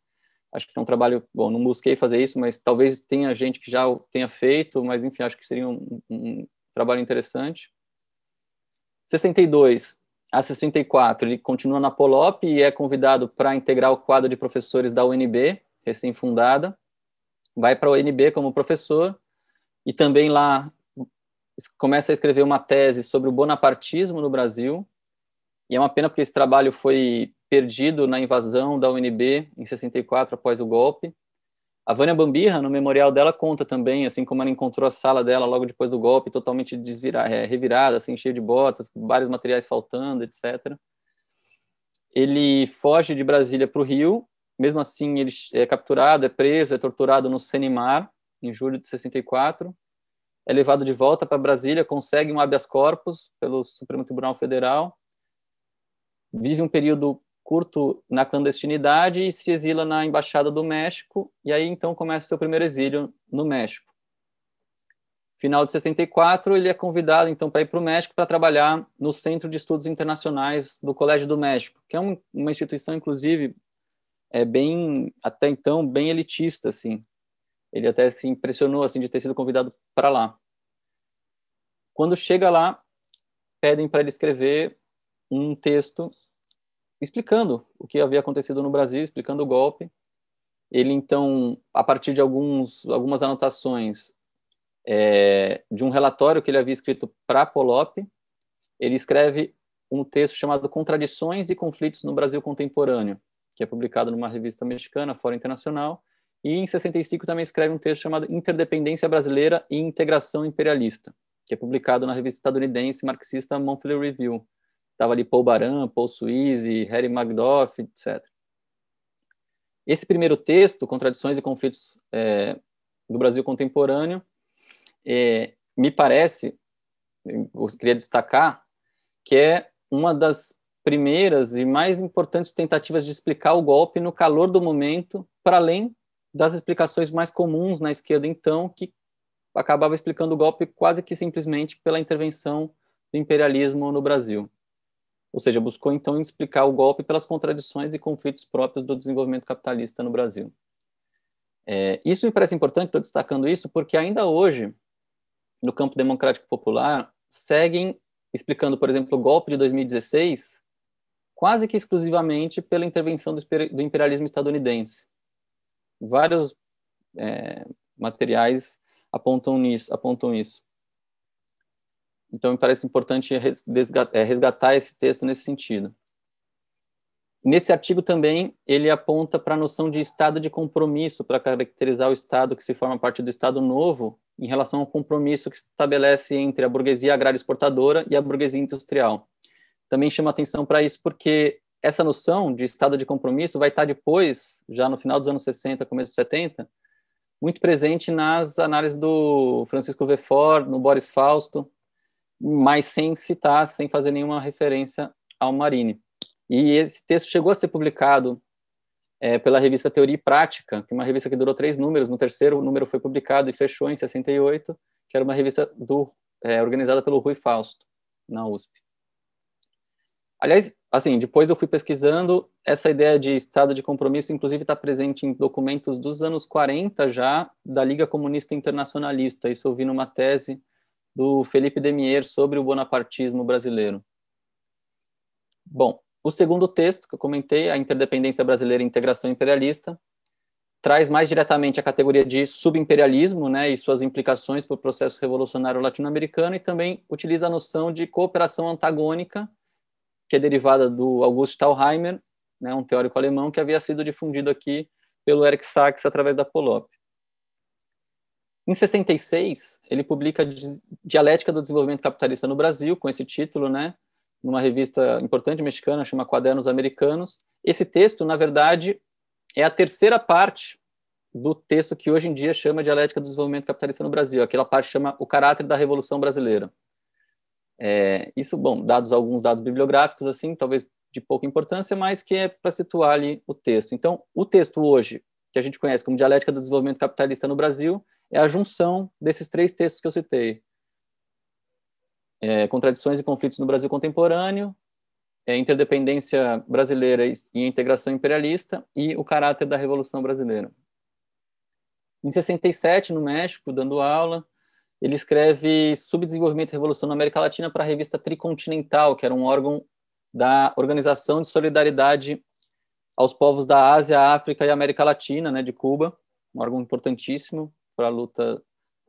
Acho que é um trabalho, bom, não busquei fazer isso, mas talvez tenha gente que já tenha feito, mas enfim, acho que seria um, um trabalho interessante. 62 a 64, ele continua na Polop e é convidado para integrar o quadro de professores da UNB, recém-fundada. Vai para a UNB como professor e também lá começa a escrever uma tese sobre o bonapartismo no Brasil. E é uma pena porque esse trabalho foi perdido na invasão da UNB em 64 após o golpe. A Vânia Bambirra, no memorial dela, conta também, assim, como ela encontrou a sala dela logo depois do golpe, totalmente desvira, é, revirada, assim, cheia de botas, vários materiais faltando, etc. Ele foge de Brasília para o Rio, mesmo assim ele é capturado, é preso, é torturado no Senimar, em julho de 64, é levado de volta para Brasília, consegue um habeas corpus pelo Supremo Tribunal Federal, vive um período curto na clandestinidade e se exila na Embaixada do México, e aí então começa o seu primeiro exílio no México. Final de 64, ele é convidado então para ir para o México para trabalhar no Centro de Estudos Internacionais do Colégio do México, que é um, uma instituição, inclusive, é bem, até então, bem elitista, assim. Ele até se impressionou, assim, de ter sido convidado para lá. Quando chega lá, pedem para ele escrever um texto explicando o que havia acontecido no Brasil, explicando o golpe. Ele então, a partir de alguns, algumas anotações é, de um relatório que ele havia escrito para Polop, ele escreve um texto chamado Contradições e Conflitos no Brasil Contemporâneo, que é publicado numa revista mexicana, Fora Internacional, e em 65 também escreve um texto chamado Interdependência Brasileira e Integração Imperialista, que é publicado na revista estadunidense marxista Monthly Review, Estava ali Paul Baran, Paul Suize, Harry Magdoff, etc. Esse primeiro texto, Contradições e Conflitos é, do Brasil Contemporâneo, é, me parece, eu queria destacar, que é uma das primeiras e mais importantes tentativas de explicar o golpe no calor do momento, para além das explicações mais comuns na esquerda então, que acabava explicando o golpe quase que simplesmente pela intervenção do imperialismo no Brasil. Ou seja, buscou então explicar o golpe pelas contradições e conflitos próprios do desenvolvimento capitalista no Brasil. É, isso me parece importante, estou destacando isso, porque ainda hoje, no campo democrático popular, seguem explicando, por exemplo, o golpe de 2016 quase que exclusivamente pela intervenção do imperialismo estadunidense. Vários é, materiais apontam, nisso, apontam isso. Então, me parece importante é, resgatar esse texto nesse sentido. Nesse artigo também, ele aponta para a noção de estado de compromisso, para caracterizar o Estado que se forma parte do Estado Novo, em relação ao compromisso que se estabelece entre a burguesia agrária exportadora e a burguesia industrial. Também chama atenção para isso, porque essa noção de estado de compromisso vai estar tá depois, já no final dos anos 60, começo dos 70, muito presente nas análises do Francisco Vefor, no Boris Fausto, mas sem citar, sem fazer nenhuma referência ao Marini. E esse texto chegou a ser publicado é, pela revista Teoria e Prática, que é uma revista que durou três números. No terceiro número foi publicado e fechou em 68, que era uma revista do, é, organizada pelo Rui Fausto, na USP. Aliás, assim, depois eu fui pesquisando, essa ideia de estado de compromisso, inclusive, está presente em documentos dos anos 40 já, da Liga Comunista Internacionalista. Isso eu vi numa tese do Felipe Demier sobre o bonapartismo brasileiro. Bom, o segundo texto que eu comentei, A Interdependência Brasileira e Integração Imperialista, traz mais diretamente a categoria de subimperialismo né, e suas implicações para o processo revolucionário latino-americano e também utiliza a noção de cooperação antagônica, que é derivada do August Stahlheimer, né, um teórico alemão que havia sido difundido aqui pelo Eric Sachs através da Polop. Em 66, ele publica Dialética do Desenvolvimento Capitalista no Brasil, com esse título, né? numa revista importante mexicana, chama Quadernos Americanos. Esse texto, na verdade, é a terceira parte do texto que hoje em dia chama Dialética do Desenvolvimento Capitalista no Brasil. Aquela parte chama O Caráter da Revolução Brasileira. É, isso, bom, dados alguns dados bibliográficos, assim, talvez de pouca importância, mas que é para situar ali o texto. Então, o texto hoje, que a gente conhece como Dialética do Desenvolvimento Capitalista no Brasil, é a junção desses três textos que eu citei. É, contradições e conflitos no Brasil contemporâneo, é, interdependência brasileira e, integração imperialista e o caráter da Revolução Brasileira. Em 67, no México, dando aula, ele escreve Subdesenvolvimento e Revolução na América Latina para a revista Tricontinental, que era um órgão da Organização de Solidariedade aos Povos da Ásia, África e América Latina, né, de Cuba, um órgão importantíssimo, para a luta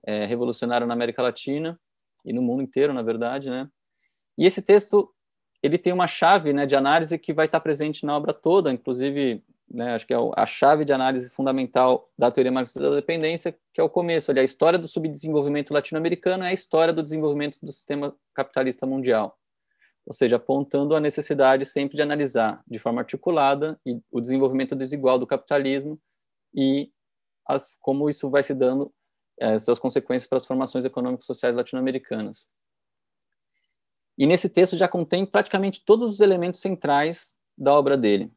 é, revolucionária na América Latina e no mundo inteiro, na verdade, né? E esse texto ele tem uma chave, né, de análise que vai estar presente na obra toda, inclusive, né, acho que é a chave de análise fundamental da teoria marxista da dependência, que é o começo, ali, a história do subdesenvolvimento latino-americano é a história do desenvolvimento do sistema capitalista mundial ou seja, apontando a necessidade sempre de analisar de forma articulada o desenvolvimento desigual do capitalismo e as, como isso vai se dando, é, suas consequências para as formações econômico-sociais latino-americanas. E nesse texto já contém praticamente todos os elementos centrais da obra dele.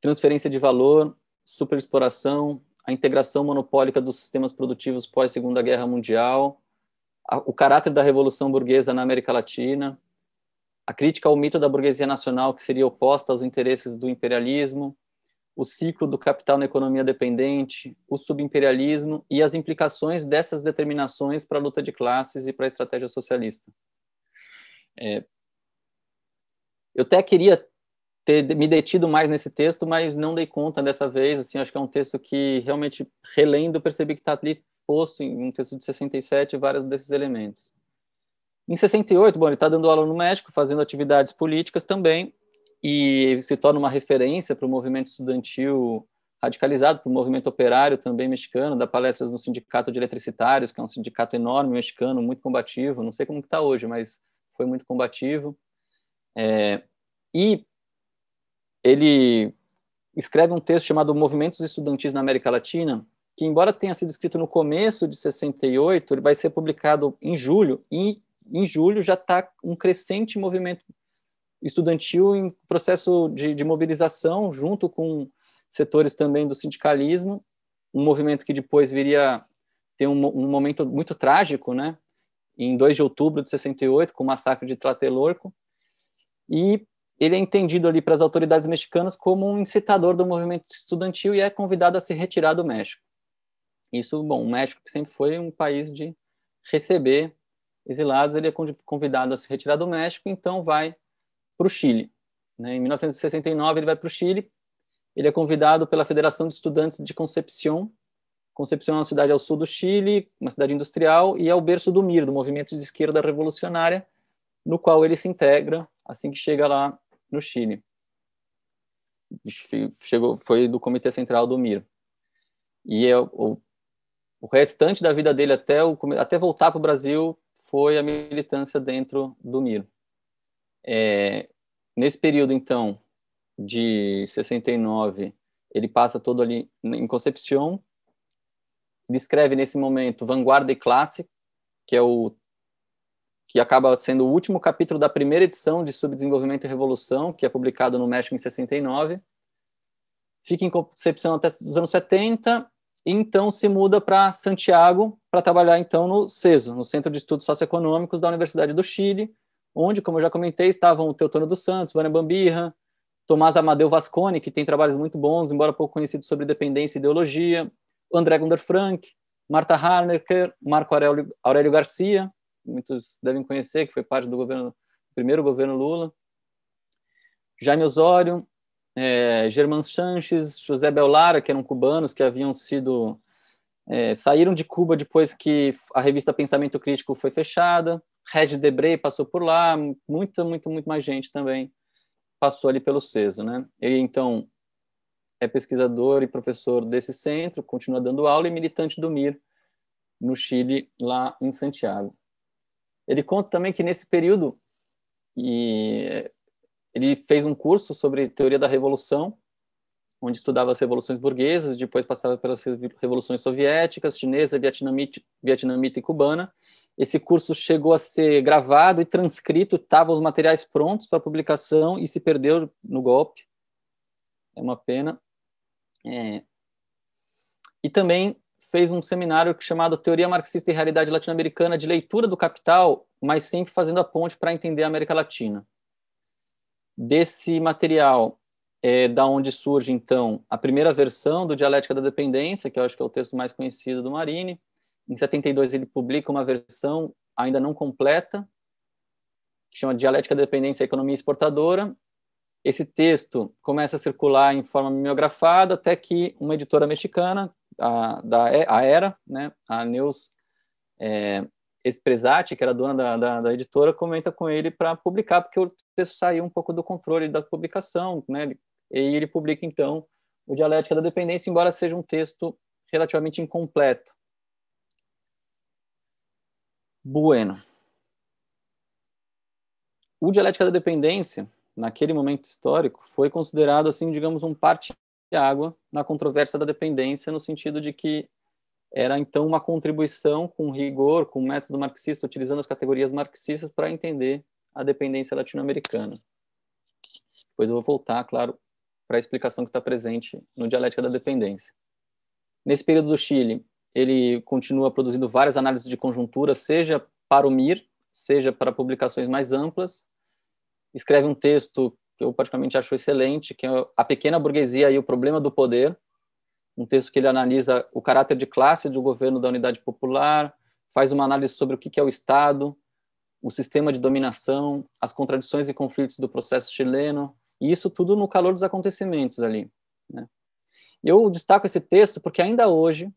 Transferência de valor, superexploração, a integração monopólica dos sistemas produtivos pós-Segunda Guerra Mundial, a, o caráter da Revolução Burguesa na América Latina, a crítica ao mito da burguesia nacional que seria oposta aos interesses do imperialismo, o ciclo do capital na economia dependente, o subimperialismo e as implicações dessas determinações para a luta de classes e para a estratégia socialista. É, eu até queria ter me detido mais nesse texto, mas não dei conta dessa vez. Assim, acho que é um texto que realmente, relendo, percebi que está ali posto em um texto de 67 vários desses elementos. Em 68, bom, ele está dando aula no México, fazendo atividades políticas também, e se torna uma referência para o movimento estudantil radicalizado, para o movimento operário também mexicano, dá palestras no Sindicato de Eletricitários, que é um sindicato enorme mexicano, muito combativo, não sei como está hoje, mas foi muito combativo. É, e ele escreve um texto chamado Movimentos Estudantis na América Latina, que embora tenha sido escrito no começo de 68, ele vai ser publicado em julho, e em julho já está um crescente movimento estudantil em processo de, de mobilização, junto com setores também do sindicalismo, um movimento que depois viria ter um, um, momento muito trágico, né? Em 2 de outubro de 68, com o massacre de Tlatelolco. E ele é entendido ali para as autoridades mexicanas como um incitador do movimento estudantil e é convidado a se retirar do México. Isso, bom, o México que sempre foi um país de receber exilados, ele é convidado a se retirar do México, então vai para o Chile. Né? Em 1969, ele vai para o Chile, ele é convidado pela Federação de Estudantes de Concepción. Concepción é uma cidade ao sul do Chile, uma cidade industrial, e é o berço do MIR, do Movimento de Esquerda Revolucionária, no qual ele se integra assim que chega lá no Chile. Chegou, foi do Comitê Central do MIR. E é, o, o restante da vida dele até, o, até voltar para o Brasil foi a militância dentro do MIR. É, nesse período, então, de 69, ele passa todo ali em Concepción, descreve escreve nesse momento Vanguarda e Classe, que é o que acaba sendo o último capítulo da primeira edição de Subdesenvolvimento e Revolução, que é publicado no México em 69. Fica em Concepción até os anos 70 e então se muda para Santiago para trabalhar então no CESO, no Centro de Estudos Socioeconômicos da Universidade do Chile, onde, como eu já comentei, estavam o Teutônio dos Santos, Vânia Bambirra, Tomás Amadeu Vascone, que tem trabalhos muito bons, embora pouco conhecidos sobre dependência e ideologia, André Gunder Frank, Marta Harnecker, Marco Aurélio, Aurélio Garcia, muitos devem conhecer, que foi parte do governo, primeiro governo Lula, Jaime Osório, é, Germán Sanches, José Belara, que eram cubanos que haviam sido é, saíram de Cuba depois que a revista Pensamento Crítico foi fechada, Regis Debray passou por lá, muita, muito, muito mais gente também passou ali pelo CESO, né? Ele, então, é pesquisador e professor desse centro, continua dando aula e militante do MIR no Chile, lá em Santiago. Ele conta também que nesse período e eh, ele fez um curso sobre teoria da revolução, onde estudava as revoluções burguesas, depois passava pelas revoluções soviéticas, chinesa, vietnamita, vietnamita e cubana, esse curso chegou a ser gravado e transcrito, estavam os materiais prontos para publicação e se perdeu no golpe. É uma pena. É. E também fez um seminário chamado Teoria Marxista e Realidade Latino-Americana de Leitura do Capital, mas sempre fazendo a ponte para entender a América Latina. Desse material é da onde surge, então, a primeira versão do Dialética da Dependência, que eu acho que é o texto mais conhecido do Marini, em 72 ele publica uma versão ainda não completa, que chama Dialética da Dependência e Economia Exportadora. Esse texto começa a circular em forma mimeografada até que uma editora mexicana, a, da, a ERA, né, a Neus é, Espresati, que era dona da, da, da editora, comenta com ele para publicar, porque o texto saiu um pouco do controle da publicação, né, e ele publica, então, o Dialética da Dependência, embora seja um texto relativamente incompleto. Bueno. O Dialética da Dependência, naquele momento histórico, foi considerado, assim, digamos, um parte de água na controvérsia da dependência, no sentido de que era então uma contribuição com rigor, com método marxista, utilizando as categorias marxistas para entender a dependência latino-americana. Depois eu vou voltar, claro, para a explicação que está presente no Dialética da Dependência. Nesse período do Chile, ele continua produzindo várias análises de conjuntura, seja para o MIR, seja para publicações mais amplas. Escreve um texto que eu particularmente acho excelente, que é A Pequena Burguesia e o Problema do Poder, um texto que ele analisa o caráter de classe do governo da unidade popular, faz uma análise sobre o que é o Estado, o sistema de dominação, as contradições e conflitos do processo chileno, e isso tudo no calor dos acontecimentos ali. Né? Eu destaco esse texto porque ainda hoje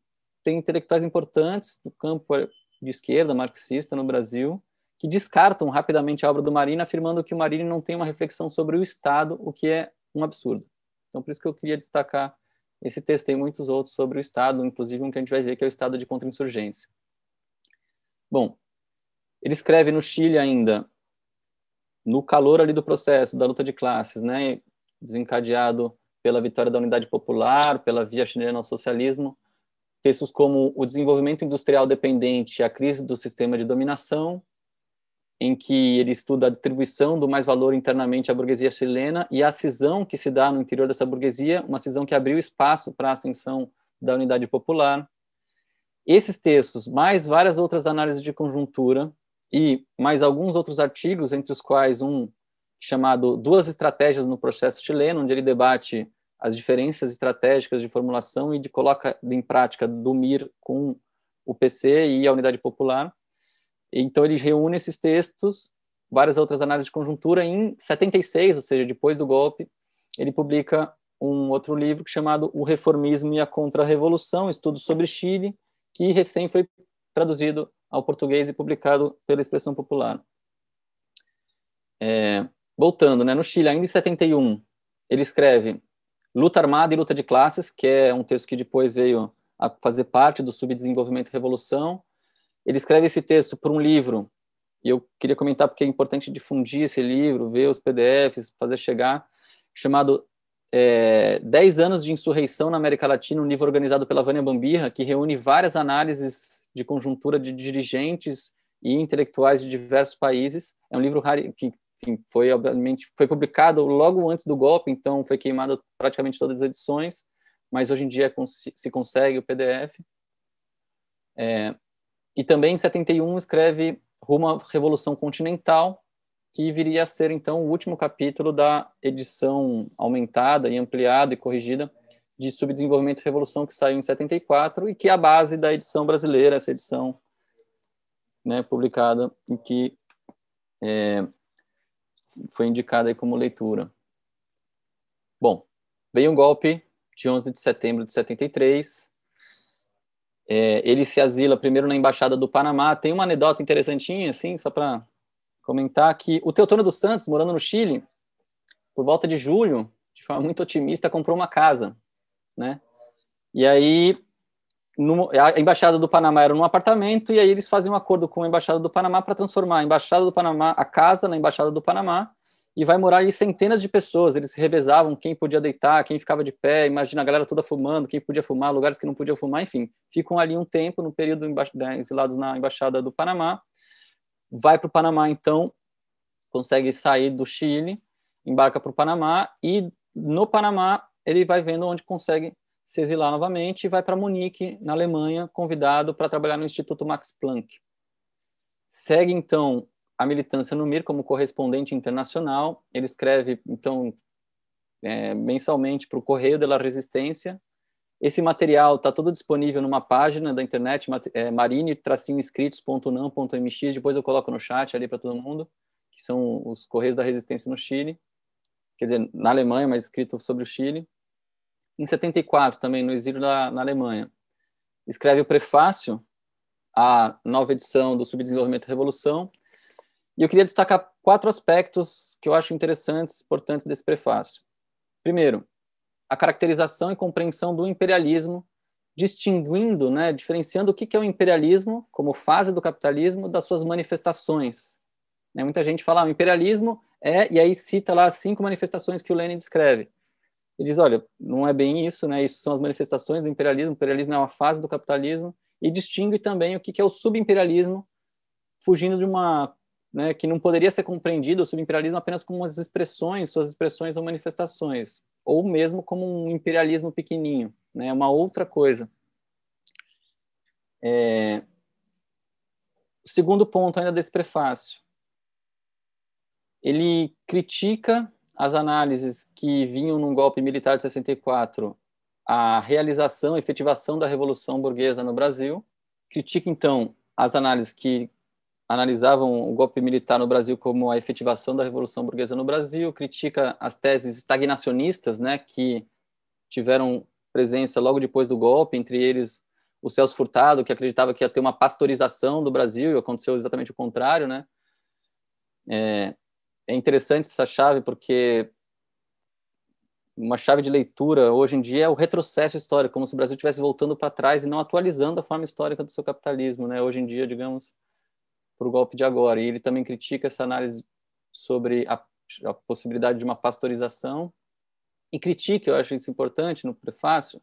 tem intelectuais importantes do campo eh, de esquerda marxista no Brasil que descartam rapidamente a obra do Marini, afirmando que o Marini não tem uma reflexão sobre o Estado, o que é um absurdo. Então, por isso que eu queria destacar esse texto. Tem muitos outros sobre o Estado, inclusive um que a gente vai ver que é o Estado de Contra-Insurgência. Bom, ele escreve no Chile ainda, no calor ali do processo da luta de classes, né, desencadeado pela vitória da Unidade Popular, pela via chilena ao socialismo, textos como O Desenvolvimento Industrial Dependente e a Crise do Sistema de Dominação, em que ele estuda a distribuição do mais valor internamente à burguesia chilena e a cisão que se dá no interior dessa burguesia, uma cisão que abriu espaço para a ascensão da unidade popular. Esses textos, mais várias outras análises de conjuntura e mais alguns outros artigos, entre os quais um chamado Duas Estratégias no Processo Chileno, onde ele debate as diferenças estratégicas de formulação e de coloca em prática do MIR com o PC e a Unidade Popular. Então, ele reúne esses textos, várias outras análises de conjuntura, em 76, ou seja, depois do golpe, ele publica um outro livro chamado O Reformismo e a Contra-Revolução, Estudos sobre Chile, que recém foi traduzido ao português e publicado pela Expressão Popular. É, voltando, né, no Chile, ainda em 71, ele escreve Luta Armada e Luta de Classes, que é um texto que depois veio a fazer parte do Subdesenvolvimento e Revolução. Ele escreve esse texto para um livro, e eu queria comentar porque é importante difundir esse livro, ver os PDFs, fazer chegar, chamado é, 10 anos de insurreição na América Latina, um livro organizado pela Vânia Bambirra, que reúne várias análises de conjuntura de dirigentes e intelectuais de diversos países. É um livro que enfim, foi obviamente foi publicado logo antes do golpe, então foi queimado praticamente todas as edições, mas hoje em dia se consegue o PDF. É, e também em 71 escreve Rumo à Revolução Continental, que viria a ser então o último capítulo da edição aumentada e ampliada e corrigida de Subdesenvolvimento e Revolução que saiu em 74 e que é a base da edição brasileira, essa edição né, publicada e que é, foi indicada aí como leitura. Bom, veio um golpe de 11 de setembro de 73. É, ele se asila primeiro na embaixada do Panamá. Tem uma anedota interessantinha, assim, só para comentar que o Teotônio dos Santos, morando no Chile, por volta de julho, de forma muito otimista, comprou uma casa, né? E aí no, a embaixada do Panamá era num apartamento e aí eles fazem um acordo com a embaixada do Panamá para transformar a embaixada do Panamá, a casa na embaixada do Panamá e vai morar ali centenas de pessoas. Eles revezavam quem podia deitar, quem ficava de pé. Imagina a galera toda fumando, quem podia fumar, lugares que não podia fumar, enfim. Ficam ali um tempo no período né, exilados na embaixada do Panamá. Vai para o Panamá então, consegue sair do Chile, embarca para o Panamá e no Panamá ele vai vendo onde consegue se exilar novamente e vai para Munique, na Alemanha, convidado para trabalhar no Instituto Max Planck. Segue, então, a militância no MIR como correspondente internacional. Ele escreve, então, é, mensalmente para o Correio da Resistência. Esse material está todo disponível numa página da internet, é, marine inscritosnammx depois eu coloco no chat ali para todo mundo, que são os Correios da Resistência no Chile, quer dizer, na Alemanha, mas escrito sobre o Chile em 74, também no exílio na, na Alemanha. Escreve o prefácio à nova edição do Subdesenvolvimento e Revolução. E eu queria destacar quatro aspectos que eu acho interessantes, importantes desse prefácio. Primeiro, a caracterização e compreensão do imperialismo, distinguindo, né, diferenciando o que é o imperialismo como fase do capitalismo das suas manifestações. Né, muita gente fala, ah, o imperialismo é, e aí cita lá as cinco manifestações que o Lenin descreve. Ele diz, olha, não é bem isso, né? Isso são as manifestações do imperialismo. O imperialismo é uma fase do capitalismo e distingue também o que é o subimperialismo, fugindo de uma né, que não poderia ser compreendido o subimperialismo apenas como as expressões, suas expressões ou manifestações, ou mesmo como um imperialismo pequenininho, né? É uma outra coisa. É... Segundo ponto ainda desse prefácio, ele critica as análises que vinham num golpe militar de 64 a realização, a efetivação da Revolução Burguesa no Brasil. Critica, então, as análises que analisavam o golpe militar no Brasil como a efetivação da Revolução Burguesa no Brasil, critica as teses estagnacionistas, né, que tiveram presença logo depois do golpe, entre eles o Celso Furtado, que acreditava que ia ter uma pastorização do Brasil, e aconteceu exatamente o contrário, né? É, é interessante essa chave porque uma chave de leitura hoje em dia é o retrocesso histórico, como se o Brasil estivesse voltando para trás e não atualizando a forma histórica do seu capitalismo, né? Hoje em dia, digamos, para o golpe de agora. E ele também critica essa análise sobre a, a possibilidade de uma pastorização e critica, eu acho isso importante no prefácio,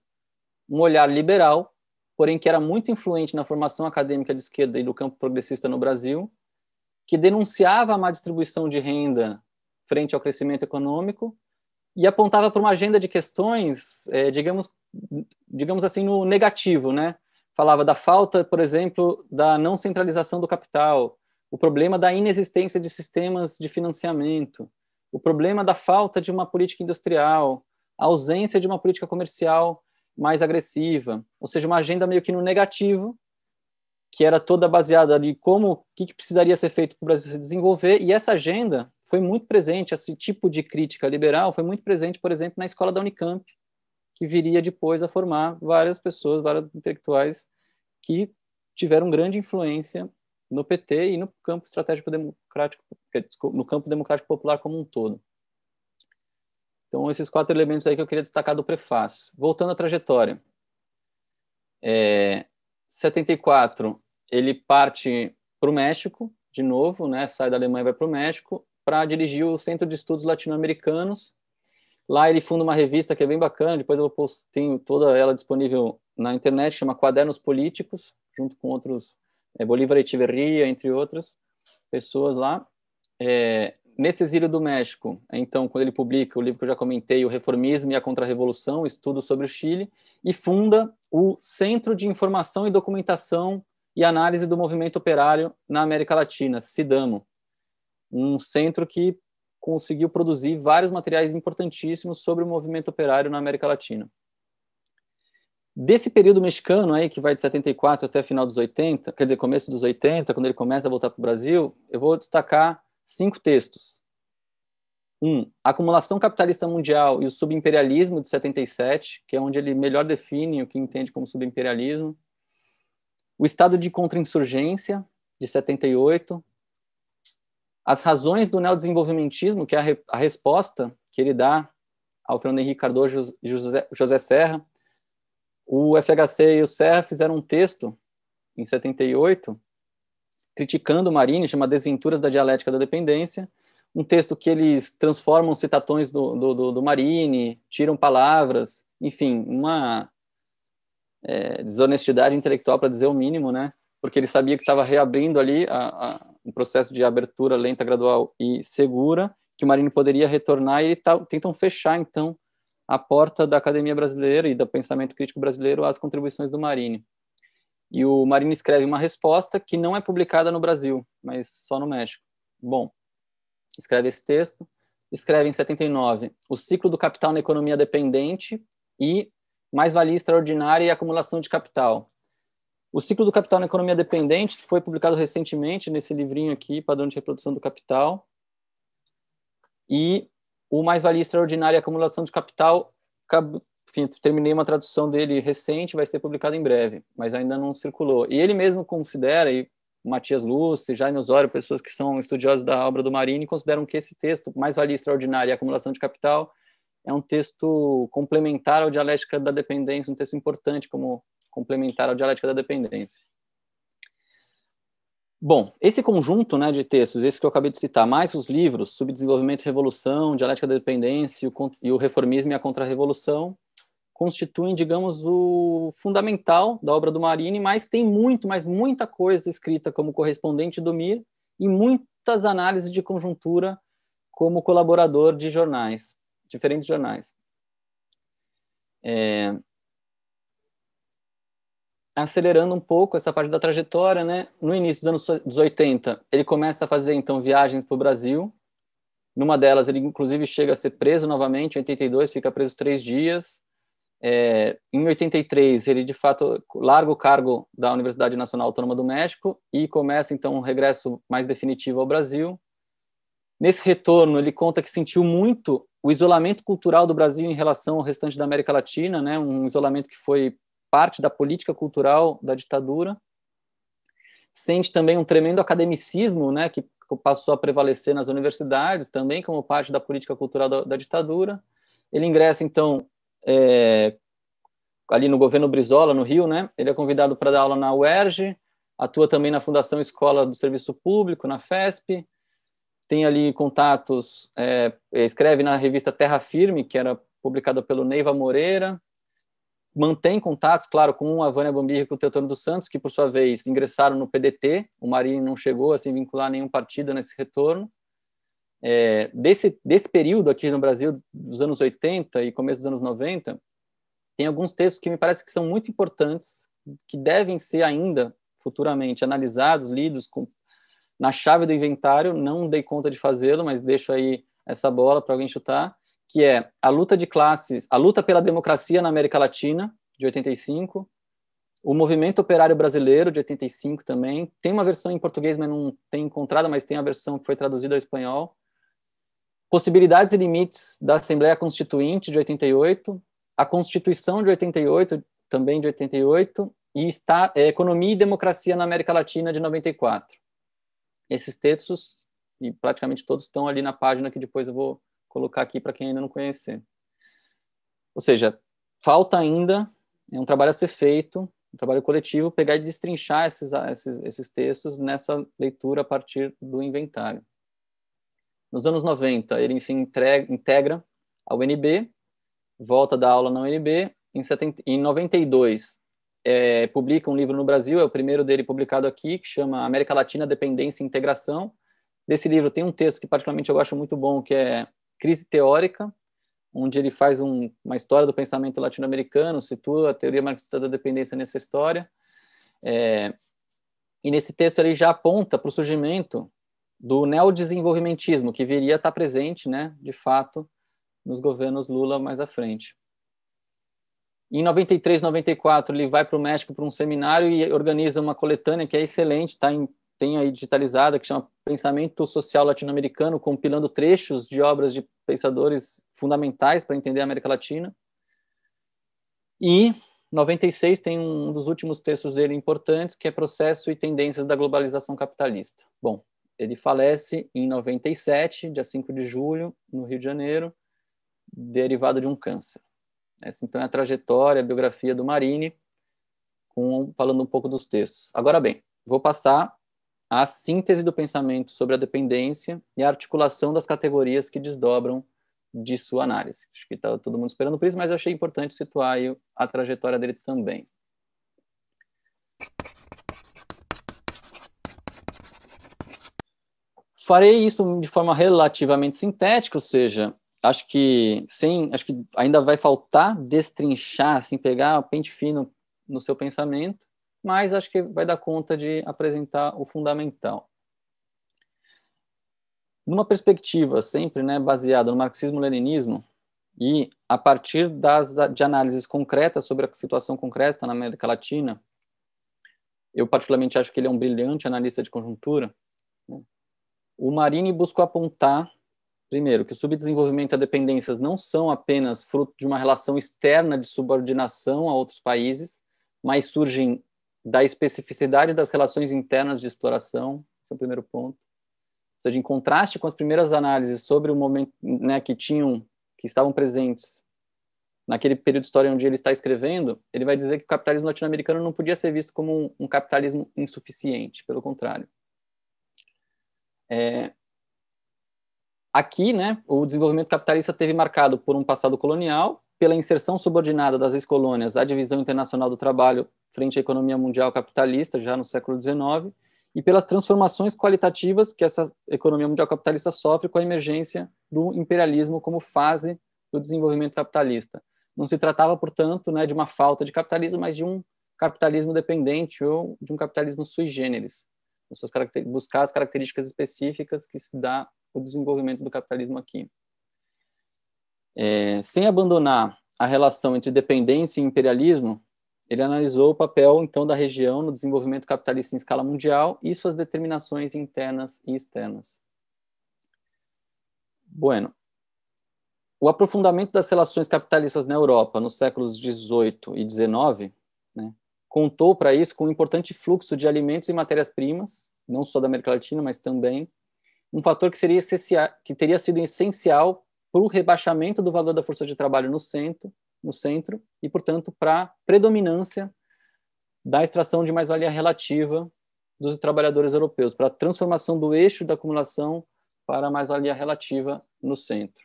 um olhar liberal, porém que era muito influente na formação acadêmica de esquerda e do campo progressista no Brasil, que denunciava a má distribuição de renda frente ao crescimento econômico e apontava para uma agenda de questões, é, digamos, digamos assim, no negativo, né? Falava da falta, por exemplo, da não centralização do capital, o problema da inexistência de sistemas de financiamento, o problema da falta de uma política industrial, a ausência de uma política comercial mais agressiva, ou seja, uma agenda meio que no negativo, que era toda baseada de como, o que, que precisaria ser feito para o Brasil se desenvolver, e essa agenda foi muito presente, esse tipo de crítica liberal foi muito presente, por exemplo, na escola da Unicamp, que viria depois a formar várias pessoas, vários intelectuais que tiveram grande influência no PT e no campo estratégico democrático, no campo democrático popular como um todo. Então, esses quatro elementos aí que eu queria destacar do prefácio. Voltando à trajetória. É, 74, ele parte para o México, de novo, né, sai da Alemanha e vai para o México, para dirigir o Centro de Estudos Latino-Americanos. Lá ele funda uma revista que é bem bacana, depois eu tenho toda ela disponível na internet, chama Quadernos Políticos, junto com outros, é, Bolívar Echeverria, entre outras pessoas lá. É, nesse exílio do México, é, então, quando ele publica o livro que eu já comentei, O Reformismo e a Contra-Revolução, Estudo sobre o Chile, e funda o Centro de Informação e Documentação e análise do movimento operário na América Latina, CIDAMO, um centro que conseguiu produzir vários materiais importantíssimos sobre o movimento operário na América Latina. Desse período mexicano aí, que vai de 74 até final dos 80, quer dizer, começo dos 80, quando ele começa a voltar para o Brasil, eu vou destacar cinco textos. Um, a acumulação capitalista mundial e o subimperialismo de 77, que é onde ele melhor define o que entende como subimperialismo o estado de contra-insurgência de 78, as razões do neodesenvolvimentismo, que é a, re, a resposta que ele dá ao Fernando Henrique Cardoso e José, José Serra. O FHC e o Serra fizeram um texto, em 78, criticando o Marini, chama Desventuras da Dialética da Dependência, um texto que eles transformam citações do, do, do, do Marini, tiram palavras, enfim, uma é, desonestidade intelectual, para dizer o mínimo, né? Porque ele sabia que estava reabrindo ali a, a, um processo de abertura lenta, gradual e segura, que o Marinho poderia retornar e ele tá, tentam fechar, então, a porta da academia brasileira e do pensamento crítico brasileiro às contribuições do Marinho. E o Marinho escreve uma resposta que não é publicada no Brasil, mas só no México. Bom, escreve esse texto, escreve em 79 o ciclo do capital na economia dependente e mais-valia extraordinária e acumulação de capital. O ciclo do capital na economia dependente foi publicado recentemente nesse livrinho aqui, Padrão de Reprodução do Capital. E o mais-valia extraordinária e acumulação de capital, enfim, terminei uma tradução dele recente, vai ser publicado em breve, mas ainda não circulou. E ele mesmo considera, e Matias Lúcio, Jaime Osório, pessoas que são estudiosos da obra do Marini, consideram que esse texto, mais-valia extraordinária e acumulação de capital, é um texto complementar ao Dialética da Dependência, um texto importante como complementar ao Dialética da Dependência. Bom, esse conjunto né, de textos, esse que eu acabei de citar, mais os livros Subdesenvolvimento e Revolução, Dialética da Dependência e o Reformismo e a Contra-Revolução, constituem, digamos, o fundamental da obra do Marini, mas tem muito, mas muita coisa escrita como correspondente do Mir e muitas análises de conjuntura como colaborador de jornais diferentes jornais. É... Acelerando um pouco essa parte da trajetória, né? No início dos anos 80, ele começa a fazer então viagens para o Brasil. Numa delas, ele inclusive chega a ser preso novamente. Em 82, fica preso três dias. É, em 83, ele de fato larga o cargo da Universidade Nacional Autônoma do México e começa então um regresso mais definitivo ao Brasil. Nesse retorno, ele conta que sentiu muito o isolamento cultural do Brasil em relação ao restante da América Latina, né? um isolamento que foi parte da política cultural da ditadura. Sente também um tremendo academicismo né? que passou a prevalecer nas universidades, também como parte da política cultural da, da ditadura. Ele ingressa, então, é, ali no governo Brizola, no Rio, né? Ele é convidado para dar aula na UERJ, atua também na Fundação Escola do Serviço Público, na FESP, tem ali contatos, é, escreve na revista Terra Firme, que era publicada pelo Neiva Moreira, mantém contatos, claro, com a Vânia Bambirra e com o Teotônio dos Santos, que por sua vez ingressaram no PDT, o Marinho não chegou a se vincular a nenhum partido nesse retorno. É, desse, desse período aqui no Brasil, dos anos 80 e começo dos anos 90, tem alguns textos que me parece que são muito importantes, que devem ser ainda futuramente analisados, lidos, com na chave do inventário, não dei conta de fazê-lo, mas deixo aí essa bola para alguém chutar, que é a luta de classes, a luta pela democracia na América Latina, de 85, o Movimento Operário Brasileiro, de 85 também, tem uma versão em português, mas não tem encontrada, mas tem a versão que foi traduzida ao espanhol, Possibilidades e Limites da Assembleia Constituinte, de 88, a Constituição de 88, também de 88, e está, é, Economia e Democracia na América Latina, de 94. Esses textos, e praticamente todos estão ali na página que depois eu vou colocar aqui para quem ainda não conhecer. Ou seja, falta ainda é um trabalho a ser feito, um trabalho coletivo, pegar e destrinchar esses, esses, esses textos nessa leitura a partir do inventário. Nos anos 90, ele se entrega, integra ao UNB, volta da aula na UNB, em, 70, em 92 é, publica um livro no Brasil, é o primeiro dele publicado aqui, que chama América Latina, Dependência e Integração. Desse livro tem um texto que particularmente eu acho muito bom, que é Crise Teórica, onde ele faz um, uma história do pensamento latino-americano, situa a teoria marxista da dependência nessa história. É, e nesse texto ele já aponta para o surgimento do neodesenvolvimentismo, que viria a estar tá presente, né, de fato, nos governos Lula mais à frente. Em 93, 94, ele vai para o México para um seminário e organiza uma coletânea que é excelente, tá em, tem aí digitalizada, que chama Pensamento Social Latino-Americano, compilando trechos de obras de pensadores fundamentais para entender a América Latina. E 96 tem um dos últimos textos dele importantes, que é Processo e Tendências da Globalização Capitalista. Bom, ele falece em 97, dia 5 de julho, no Rio de Janeiro, derivado de um câncer. Essa, né? assim, então, é a trajetória, a biografia do Marini, com, falando um pouco dos textos. Agora bem, vou passar à síntese do pensamento sobre a dependência e a articulação das categorias que desdobram de sua análise. Acho que está todo mundo esperando por isso, mas eu achei importante situar a trajetória dele também. Farei isso de forma relativamente sintética, ou seja, acho que sim. acho que ainda vai faltar destrinchar, assim, pegar o pente fino no seu pensamento, mas acho que vai dar conta de apresentar o fundamental. Numa perspectiva sempre né, baseada no marxismo-leninismo, e a partir das, de análises concretas sobre a situação concreta na América Latina, eu particularmente acho que ele é um brilhante analista de conjuntura, né, o Marini buscou apontar Primeiro, que o subdesenvolvimento e a dependências não são apenas fruto de uma relação externa de subordinação a outros países, mas surgem da especificidade das relações internas de exploração, esse é o primeiro ponto. Ou seja, em contraste com as primeiras análises sobre o momento né, que tinham, que estavam presentes naquele período de história onde ele está escrevendo, ele vai dizer que o capitalismo latino-americano não podia ser visto como um, um capitalismo insuficiente, pelo contrário. É, Aqui, né, o desenvolvimento capitalista teve marcado por um passado colonial, pela inserção subordinada das ex-colônias à divisão internacional do trabalho frente à economia mundial capitalista, já no século XIX, e pelas transformações qualitativas que essa economia mundial capitalista sofre com a emergência do imperialismo como fase do desenvolvimento capitalista. Não se tratava, portanto, né, de uma falta de capitalismo, mas de um capitalismo dependente ou de um capitalismo sui generis, buscar as características específicas que se dá o desenvolvimento do capitalismo aqui. É, sem abandonar a relação entre dependência e imperialismo, ele analisou o papel então da região no desenvolvimento capitalista em escala mundial e suas determinações internas e externas. Bueno, o aprofundamento das relações capitalistas na Europa nos séculos 18 e 19 né, contou para isso com um importante fluxo de alimentos e matérias-primas, não só da América Latina, mas também um fator que seria essencial, que teria sido essencial para o rebaixamento do valor da força de trabalho no centro, no centro e, portanto, para a predominância da extração de mais-valia relativa dos trabalhadores europeus, para a transformação do eixo da acumulação para a mais-valia relativa no centro.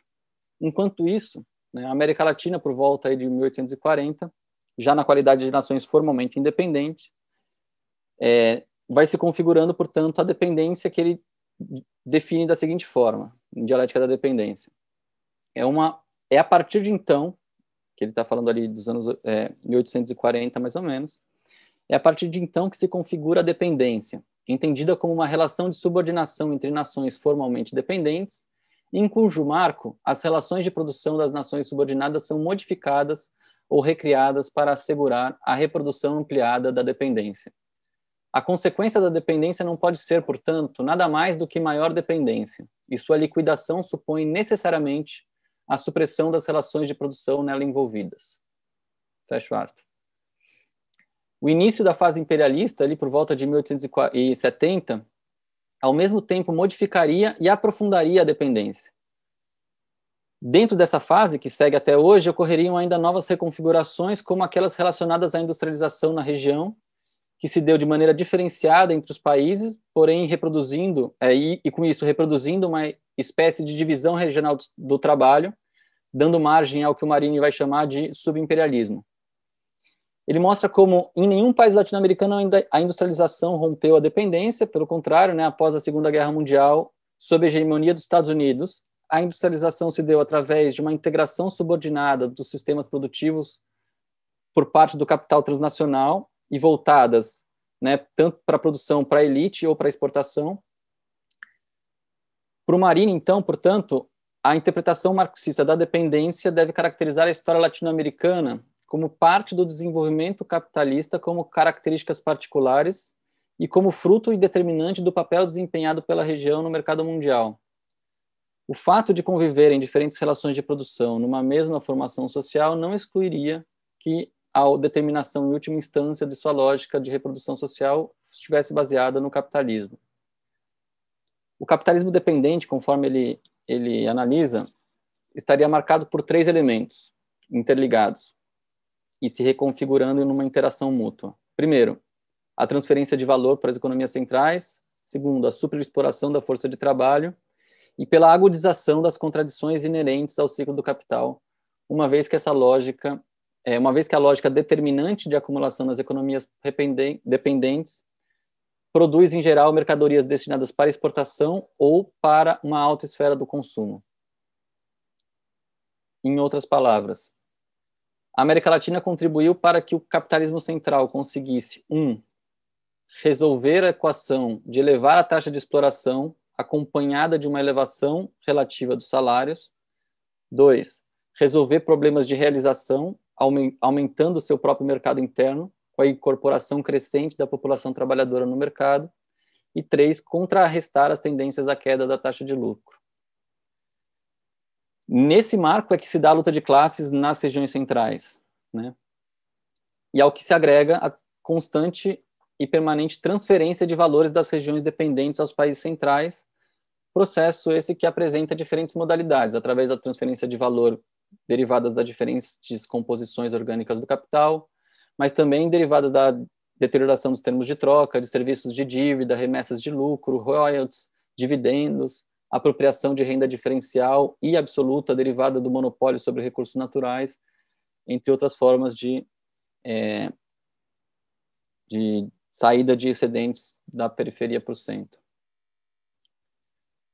Enquanto isso, né, a América Latina, por volta de 1840, já na qualidade de nações formalmente independentes, é, vai se configurando, portanto, a dependência que ele define da seguinte forma, em dialética da dependência. É, uma, é a partir de então, que ele está falando ali dos anos é, 1840, mais ou menos, é a partir de então que se configura a dependência, entendida como uma relação de subordinação entre nações formalmente dependentes, em cujo marco as relações de produção das nações subordinadas são modificadas ou recriadas para assegurar a reprodução ampliada da dependência. A consequência da dependência não pode ser, portanto, nada mais do que maior dependência, e sua liquidação supõe necessariamente a supressão das relações de produção nela envolvidas. Fecho aspas. O início da fase imperialista, ali por volta de 1870, ao mesmo tempo modificaria e aprofundaria a dependência. Dentro dessa fase, que segue até hoje, ocorreriam ainda novas reconfigurações, como aquelas relacionadas à industrialização na região que se deu de maneira diferenciada entre os países, porém reproduzindo, é, e, e, com isso reproduzindo uma espécie de divisão regional do, do trabalho, dando margem ao que o Marini vai chamar de subimperialismo. Ele mostra como em nenhum país latino-americano a industrialização rompeu a dependência, pelo contrário, né, após a Segunda Guerra Mundial, sob a hegemonia dos Estados Unidos, a industrialização se deu através de uma integração subordinada dos sistemas produtivos por parte do capital transnacional e voltadas né, tanto para produção, para elite ou para exportação. Para o Marini, então, portanto, a interpretação marxista da dependência deve caracterizar a história latino-americana como parte do desenvolvimento capitalista, como características particulares e como fruto e determinante do papel desempenhado pela região no mercado mundial. O fato de conviverem diferentes relações de produção numa mesma formação social não excluiria que a determinação em última instância de sua lógica de reprodução social estivesse baseada no capitalismo. O capitalismo dependente, conforme ele, ele analisa, estaria marcado por três elementos interligados e se reconfigurando numa interação mútua. Primeiro, a transferência de valor para as economias centrais. Segundo, a superexploração da força de trabalho e pela agudização das contradições inerentes ao ciclo do capital, uma vez que essa lógica é, uma vez que a lógica determinante de acumulação nas economias dependentes produz, em geral, mercadorias destinadas para exportação ou para uma alta esfera do consumo. Em outras palavras, a América Latina contribuiu para que o capitalismo central conseguisse, um, resolver a equação de elevar a taxa de exploração acompanhada de uma elevação relativa dos salários, dois, resolver problemas de realização aumentando o seu próprio mercado interno, com a incorporação crescente da população trabalhadora no mercado, e três, contrarrestar as tendências à queda da taxa de lucro. Nesse marco é que se dá a luta de classes nas regiões centrais, né? E ao é que se agrega a constante e permanente transferência de valores das regiões dependentes aos países centrais, processo esse que apresenta diferentes modalidades, através da transferência de valor derivadas das diferentes composições orgânicas do capital, mas também derivadas da deterioração dos termos de troca, de serviços de dívida, remessas de lucro, royalties, dividendos, apropriação de renda diferencial e absoluta derivada do monopólio sobre recursos naturais, entre outras formas de, é, de saída de excedentes da periferia para o centro.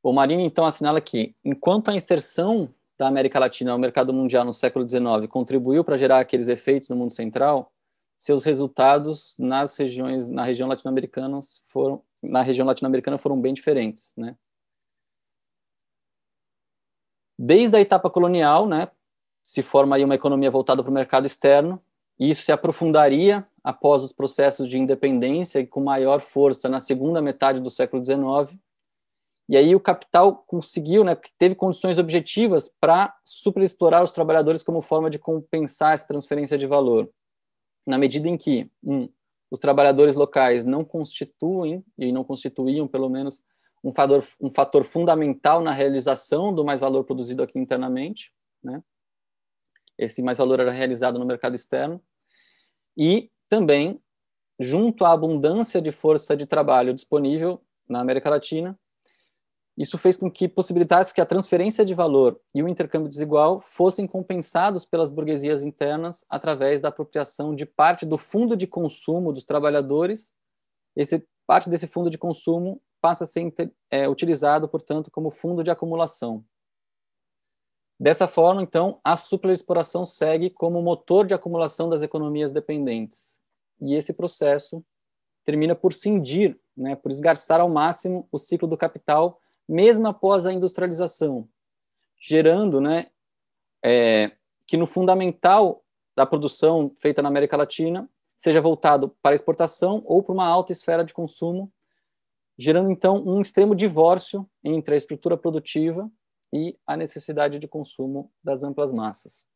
O Marinho, então, assinala que, enquanto a inserção da América Latina ao mercado mundial no século XIX contribuiu para gerar aqueles efeitos no mundo central, seus resultados nas regiões na região latino-americana foram na região latino-americana foram bem diferentes, né? Desde a etapa colonial, né, se forma aí uma economia voltada para o mercado externo, e isso se aprofundaria após os processos de independência e com maior força na segunda metade do século XIX, e aí o capital conseguiu, né, teve condições objetivas para superexplorar os trabalhadores como forma de compensar essa transferência de valor. Na medida em que, um, os trabalhadores locais não constituem, e não constituíam pelo menos, um fator, um fator fundamental na realização do mais valor produzido aqui internamente, né? Esse mais valor era realizado no mercado externo. E também, junto à abundância de força de trabalho disponível na América Latina, isso fez com que possibilitasse que a transferência de valor e o intercâmbio desigual fossem compensados pelas burguesias internas através da apropriação de parte do fundo de consumo dos trabalhadores. Esse, parte desse fundo de consumo passa a ser é, utilizado, portanto, como fundo de acumulação. Dessa forma, então, a superexploração segue como motor de acumulação das economias dependentes. E esse processo termina por cindir, né, por esgarçar ao máximo o ciclo do capital mesmo após a industrialização, gerando né, é, que no fundamental da produção feita na América Latina seja voltado para exportação ou para uma alta esfera de consumo, gerando então um extremo divórcio entre a estrutura produtiva e a necessidade de consumo das amplas massas.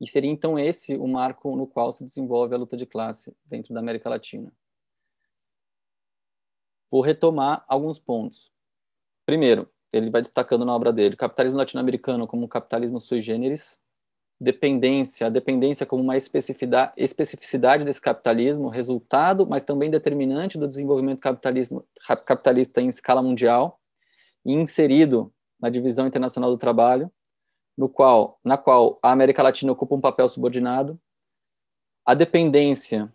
E seria então esse o marco no qual se desenvolve a luta de classe dentro da América Latina. Vou retomar alguns pontos. Primeiro, ele vai destacando na obra dele capitalismo latino-americano como um capitalismo sui generis, dependência, a dependência como uma especificidade, especificidade desse capitalismo, resultado, mas também determinante do desenvolvimento capitalismo, capitalista em escala mundial e inserido na divisão internacional do trabalho, no qual, na qual a América Latina ocupa um papel subordinado, a dependência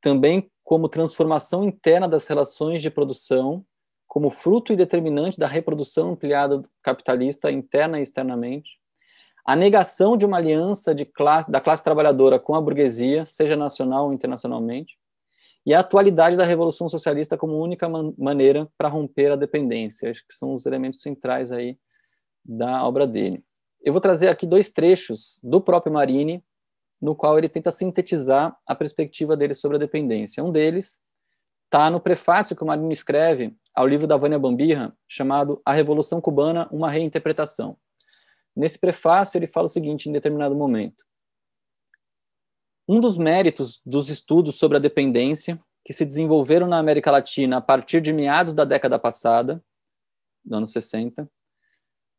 também como transformação interna das relações de produção como fruto e determinante da reprodução ampliada capitalista interna e externamente, a negação de uma aliança de classe, da classe trabalhadora com a burguesia, seja nacional ou internacionalmente, e a atualidade da Revolução Socialista como única man maneira para romper a dependência. Acho que são os elementos centrais aí da obra dele. Eu vou trazer aqui dois trechos do próprio Marini, no qual ele tenta sintetizar a perspectiva dele sobre a dependência. Um deles está no prefácio que o Marini escreve ao livro da Vânia Bambirra, chamado A Revolução Cubana, uma reinterpretação. Nesse prefácio, ele fala o seguinte em determinado momento: Um dos méritos dos estudos sobre a dependência que se desenvolveram na América Latina a partir de meados da década passada, do ano 60,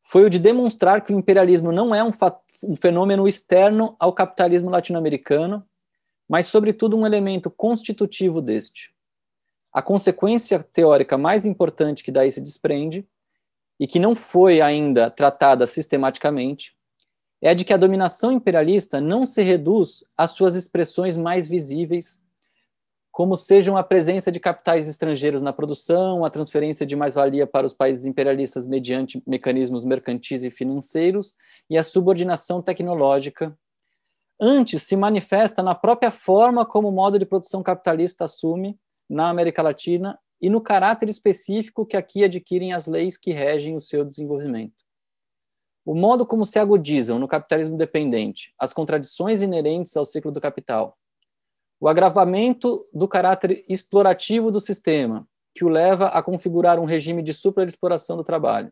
foi o de demonstrar que o imperialismo não é um, um fenômeno externo ao capitalismo latino-americano, mas, sobretudo, um elemento constitutivo deste a consequência teórica mais importante que daí se desprende, e que não foi ainda tratada sistematicamente, é a de que a dominação imperialista não se reduz às suas expressões mais visíveis, como sejam a presença de capitais estrangeiros na produção, a transferência de mais-valia para os países imperialistas mediante mecanismos mercantis e financeiros e a subordinação tecnológica. Antes, se manifesta na própria forma como o modo de produção capitalista assume na América Latina e no caráter específico que aqui adquirem as leis que regem o seu desenvolvimento. O modo como se agudizam no capitalismo dependente as contradições inerentes ao ciclo do capital, o agravamento do caráter explorativo do sistema, que o leva a configurar um regime de superexploração do trabalho,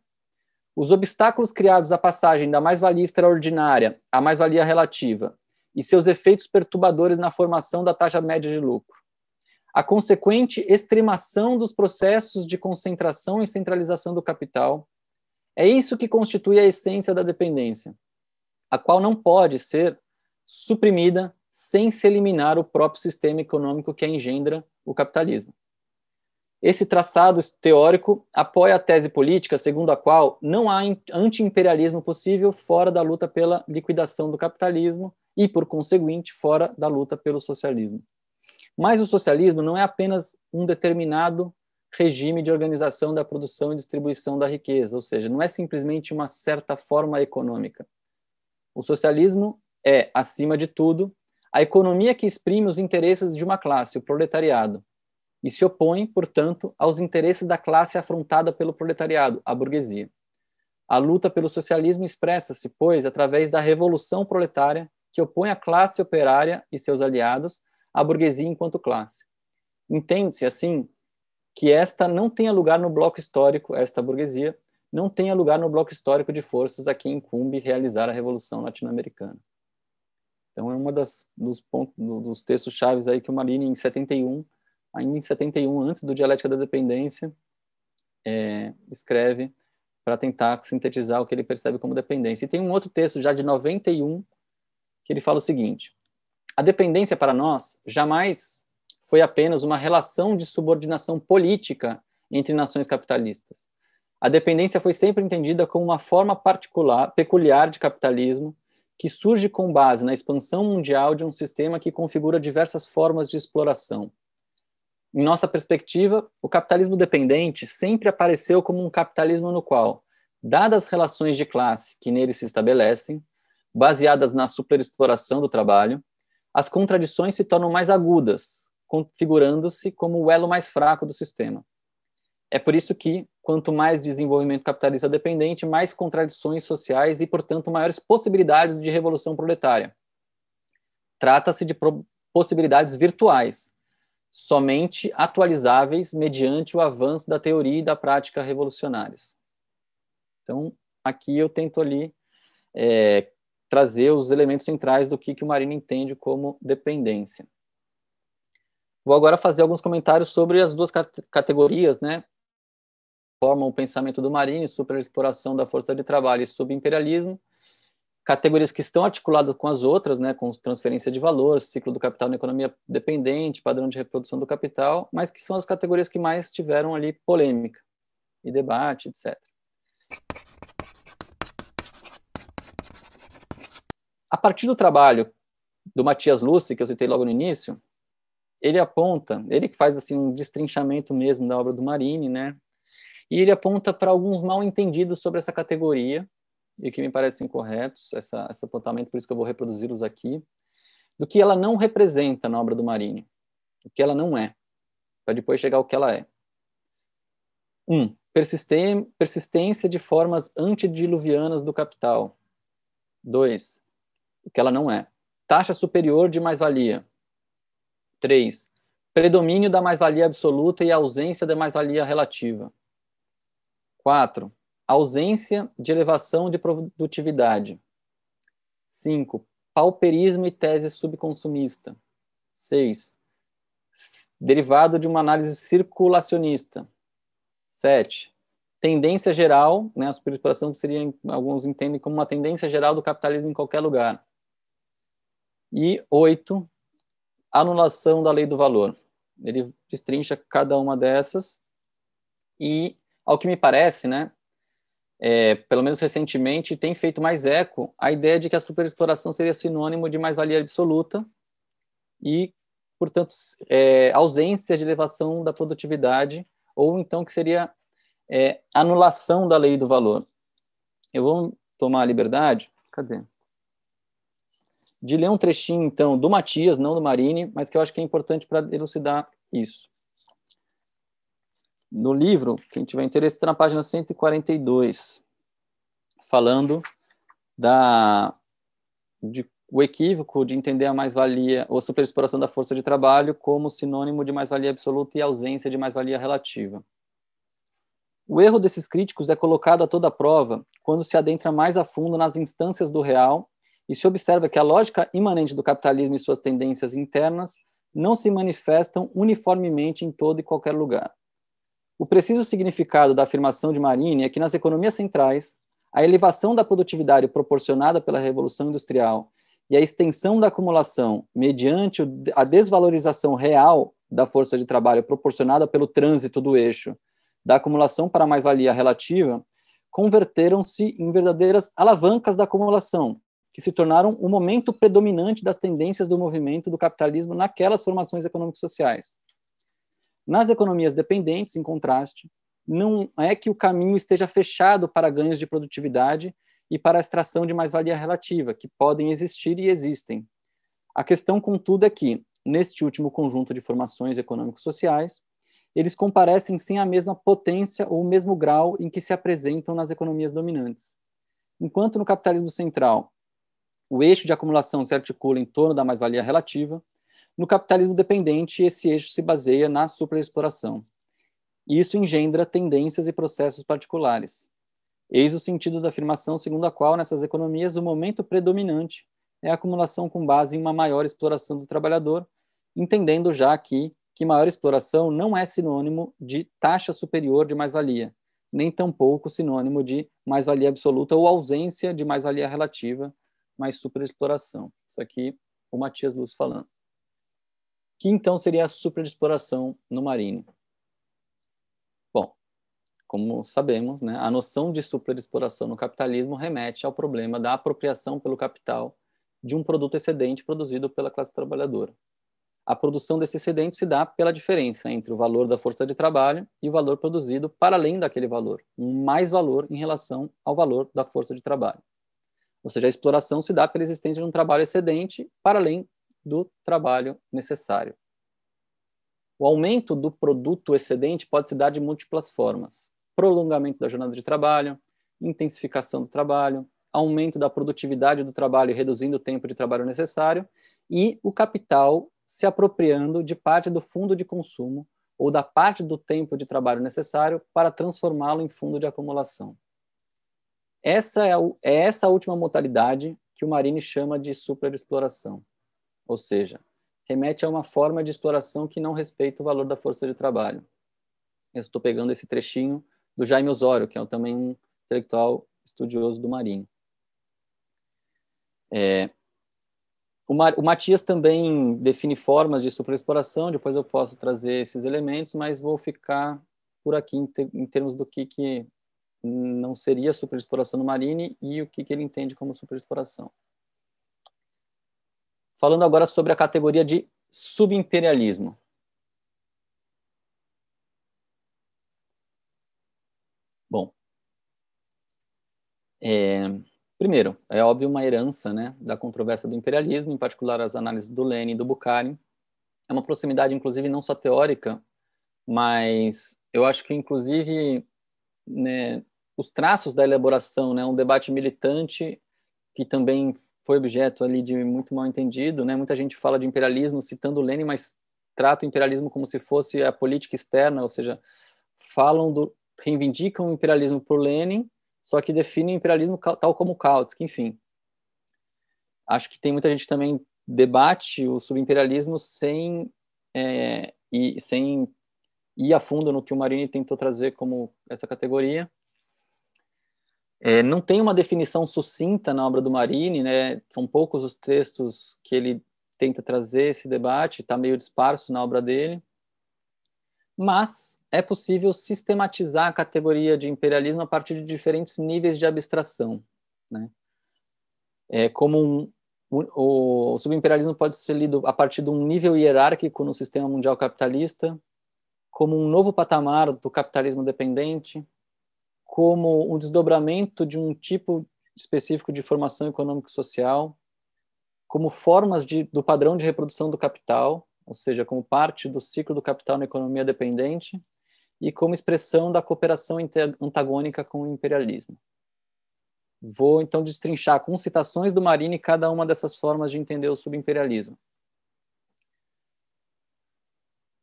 os obstáculos criados à passagem da mais-valia extraordinária à mais-valia relativa e seus efeitos perturbadores na formação da taxa média de lucro a consequente extremação dos processos de concentração e centralização do capital. É isso que constitui a essência da dependência, a qual não pode ser suprimida sem se eliminar o próprio sistema econômico que engendra o capitalismo. Esse traçado teórico apoia a tese política segundo a qual não há antiimperialismo possível fora da luta pela liquidação do capitalismo e, por conseguinte, fora da luta pelo socialismo. Mas o socialismo não é apenas um determinado regime de organização da produção e distribuição da riqueza, ou seja, não é simplesmente uma certa forma econômica. O socialismo é, acima de tudo, a economia que exprime os interesses de uma classe, o proletariado, e se opõe, portanto, aos interesses da classe afrontada pelo proletariado, a burguesia. A luta pelo socialismo expressa-se, pois, através da revolução proletária que opõe a classe operária e seus aliados a burguesia enquanto classe. Entende-se, assim, que esta não tenha lugar no bloco histórico, esta burguesia, não tenha lugar no bloco histórico de forças a quem incumbe realizar a Revolução Latino-Americana. Então é uma das dos pontos dos textos chaves aí que o Marini em 71, ainda em 71 antes do Dialética da Dependência, é, escreve para tentar sintetizar o que ele percebe como dependência. E tem um outro texto já de 91 que ele fala o seguinte: a dependência para nós jamais foi apenas uma relação de subordinação política entre nações capitalistas. A dependência foi sempre entendida como uma forma particular, peculiar de capitalismo, que surge com base na expansão mundial de um sistema que configura diversas formas de exploração. Em nossa perspectiva, o capitalismo dependente sempre apareceu como um capitalismo no qual, dadas as relações de classe que nele se estabelecem, baseadas na superexploração do trabalho, as contradições se tornam mais agudas, configurando-se como o elo mais fraco do sistema. É por isso que, quanto mais desenvolvimento capitalista dependente, mais contradições sociais e, portanto, maiores possibilidades de revolução proletária. Trata-se de possibilidades virtuais, somente atualizáveis mediante o avanço da teoria e da prática revolucionárias. Então, aqui eu tento ali é, trazer os elementos centrais do que, que o Marino entende como dependência. Vou agora fazer alguns comentários sobre as duas categorias, né? Formam o pensamento do Marine, superexploração da força de trabalho e subimperialismo, categorias que estão articuladas com as outras, né, com transferência de valor, ciclo do capital na economia dependente, padrão de reprodução do capital, mas que são as categorias que mais tiveram ali polêmica e debate, etc. A partir do trabalho do Matias Lustre, que eu citei logo no início, ele aponta, ele que faz assim um destrinchamento mesmo da obra do Marini, né? E ele aponta para alguns mal entendidos sobre essa categoria, e que me parecem corretos, essa, esse apontamento, por isso que eu vou reproduzi-los aqui, do que ela não representa na obra do Marini, o que ela não é, para depois chegar ao que ela é. Um, persistência de formas antediluvianas do capital. Dois, o que ela não é. Taxa superior de mais-valia. 3. Predomínio da mais-valia absoluta e ausência da mais-valia relativa. 4. Ausência de elevação de produtividade. 5. Pauperismo e tese subconsumista. 6. Derivado de uma análise circulacionista. 7 tendência geral, né, a superexploração seria, alguns entendem como uma tendência geral do capitalismo em qualquer lugar. E oito, anulação da lei do valor. Ele destrincha cada uma dessas e, ao que me parece, né, é, pelo menos recentemente, tem feito mais eco a ideia de que a superexploração seria sinônimo de mais-valia absoluta e, portanto, é, ausência de elevação da produtividade, ou então que seria é, anulação da lei do valor. Eu vou tomar a liberdade. Cadê? de ler um trechinho, então, do Matias, não do Marini, mas que eu acho que é importante para elucidar isso. No livro, quem tiver interesse, está na página 142, falando da, de, o equívoco de entender a mais-valia ou superexploração da força de trabalho como sinônimo de mais-valia absoluta e ausência de mais-valia relativa. O erro desses críticos é colocado a toda prova quando se adentra mais a fundo nas instâncias do real e se observa que a lógica imanente do capitalismo e suas tendências internas não se manifestam uniformemente em todo e qualquer lugar. O preciso significado da afirmação de Marini é que nas economias centrais, a elevação da produtividade proporcionada pela Revolução Industrial e a extensão da acumulação mediante a desvalorização real da força de trabalho proporcionada pelo trânsito do eixo da acumulação para mais-valia relativa converteram-se em verdadeiras alavancas da acumulação, que se tornaram o momento predominante das tendências do movimento do capitalismo naquelas formações econômicas sociais. Nas economias dependentes, em contraste, não é que o caminho esteja fechado para ganhos de produtividade e para a extração de mais-valia relativa, que podem existir e existem. A questão, contudo, é que, neste último conjunto de formações econômico sociais eles comparecem sem a mesma potência ou o mesmo grau em que se apresentam nas economias dominantes. Enquanto no capitalismo central o eixo de acumulação se articula em torno da mais-valia relativa. No capitalismo dependente, esse eixo se baseia na superexploração. E isso engendra tendências e processos particulares. Eis o sentido da afirmação segundo a qual, nessas economias, o momento predominante é a acumulação com base em uma maior exploração do trabalhador, entendendo já aqui que maior exploração não é sinônimo de taxa superior de mais-valia, nem tampouco sinônimo de mais-valia absoluta ou ausência de mais-valia relativa, mais superexploração. Isso aqui o Matias Luz falando. Que então seria a superexploração no marine? Bom, como sabemos, né, a noção de superexploração no capitalismo remete ao problema da apropriação pelo capital de um produto excedente produzido pela classe trabalhadora. A produção desse excedente se dá pela diferença entre o valor da força de trabalho e o valor produzido para além daquele valor, um mais valor em relação ao valor da força de trabalho. Ou seja, a exploração se dá pela existência de um trabalho excedente para além do trabalho necessário. O aumento do produto excedente pode se dar de múltiplas formas: prolongamento da jornada de trabalho, intensificação do trabalho, aumento da produtividade do trabalho, reduzindo o tempo de trabalho necessário, e o capital se apropriando de parte do fundo de consumo ou da parte do tempo de trabalho necessário para transformá-lo em fundo de acumulação. Essa é, o, é essa última modalidade que o Marini chama de superexploração, ou seja, remete a uma forma de exploração que não respeita o valor da força de trabalho. Eu estou pegando esse trechinho do Jaime Osório, que é também um intelectual estudioso do Marinho. É, o, Mar, o, Matias também define formas de superexploração, depois eu posso trazer esses elementos, mas vou ficar por aqui em, em termos do que, que não seria superexploração do Marini e o que, que ele entende como superexploração. Falando agora sobre a categoria de subimperialismo. Bom, é, primeiro, é óbvio uma herança né, da controvérsia do imperialismo, em particular as análises do Lenin e do Bukharin. É uma proximidade, inclusive, não só teórica, mas eu acho que, inclusive, né, os traços da elaboração, né? Um debate militante que também foi objeto ali de muito mal entendido, né? Muita gente fala de imperialismo citando Lenin, mas trata o imperialismo como se fosse a política externa, ou seja, falam do reivindicam o imperialismo por Lenin, só que definem o imperialismo tal como Kautsky, enfim. Acho que tem muita gente também debate o subimperialismo sem é, e sem ir a fundo no que o Marini tentou trazer como essa categoria. É, não tem uma definição sucinta na obra do Marini, né? São poucos os textos que ele tenta trazer esse debate, está meio disparso na obra dele. Mas é possível sistematizar a categoria de imperialismo a partir de diferentes níveis de abstração, né? É como um, o, o subimperialismo pode ser lido a partir de um nível hierárquico no sistema mundial capitalista, como um novo patamar do capitalismo dependente, como um desdobramento de um tipo específico de formação econômico-social, como formas de, do padrão de reprodução do capital, ou seja, como parte do ciclo do capital na economia dependente, e como expressão da cooperação antagônica com o imperialismo. Vou então destrinchar com citações do Marini cada uma dessas formas de entender o subimperialismo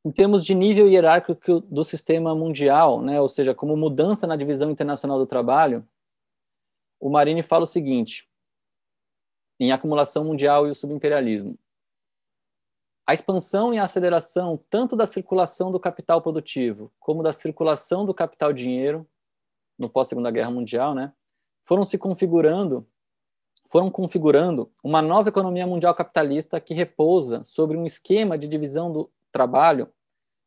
em termos de nível hierárquico do sistema mundial, né, ou seja, como mudança na divisão internacional do trabalho, o Marini fala o seguinte, em Acumulação Mundial e o Subimperialismo. A expansão e a aceleração tanto da circulação do capital produtivo como da circulação do capital dinheiro no pós-segunda guerra mundial, né, foram se configurando, foram configurando uma nova economia mundial capitalista que repousa sobre um esquema de divisão do trabalho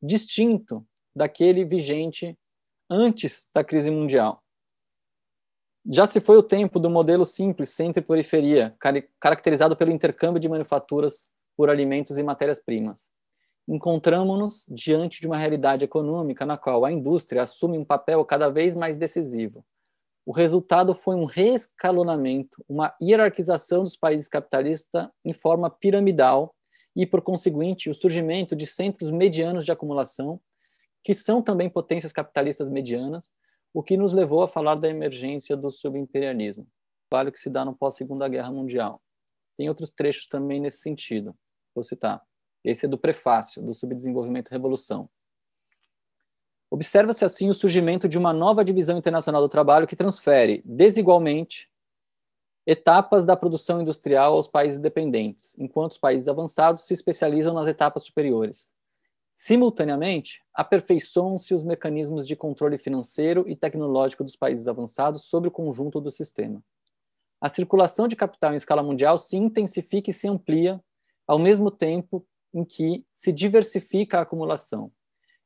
distinto daquele vigente antes da crise mundial. Já se foi o tempo do modelo simples centro-periferia, caracterizado pelo intercâmbio de manufaturas por alimentos e matérias-primas. Encontramos-nos diante de uma realidade econômica na qual a indústria assume um papel cada vez mais decisivo. O resultado foi um reescalonamento, uma hierarquização dos países capitalistas em forma piramidal e, por conseguinte, o surgimento de centros medianos de acumulação, que são também potências capitalistas medianas, o que nos levou a falar da emergência do subimperialismo, trabalho que se dá no pós-Segunda Guerra Mundial. Tem outros trechos também nesse sentido, vou citar. Esse é do prefácio do Subdesenvolvimento e Revolução. Observa-se assim o surgimento de uma nova divisão internacional do trabalho que transfere desigualmente etapas da produção industrial aos países dependentes, enquanto os países avançados se especializam nas etapas superiores. Simultaneamente, aperfeiçoam-se os mecanismos de controle financeiro e tecnológico dos países avançados sobre o conjunto do sistema. A circulação de capital em escala mundial se intensifica e se amplia, ao mesmo tempo em que se diversifica a acumulação.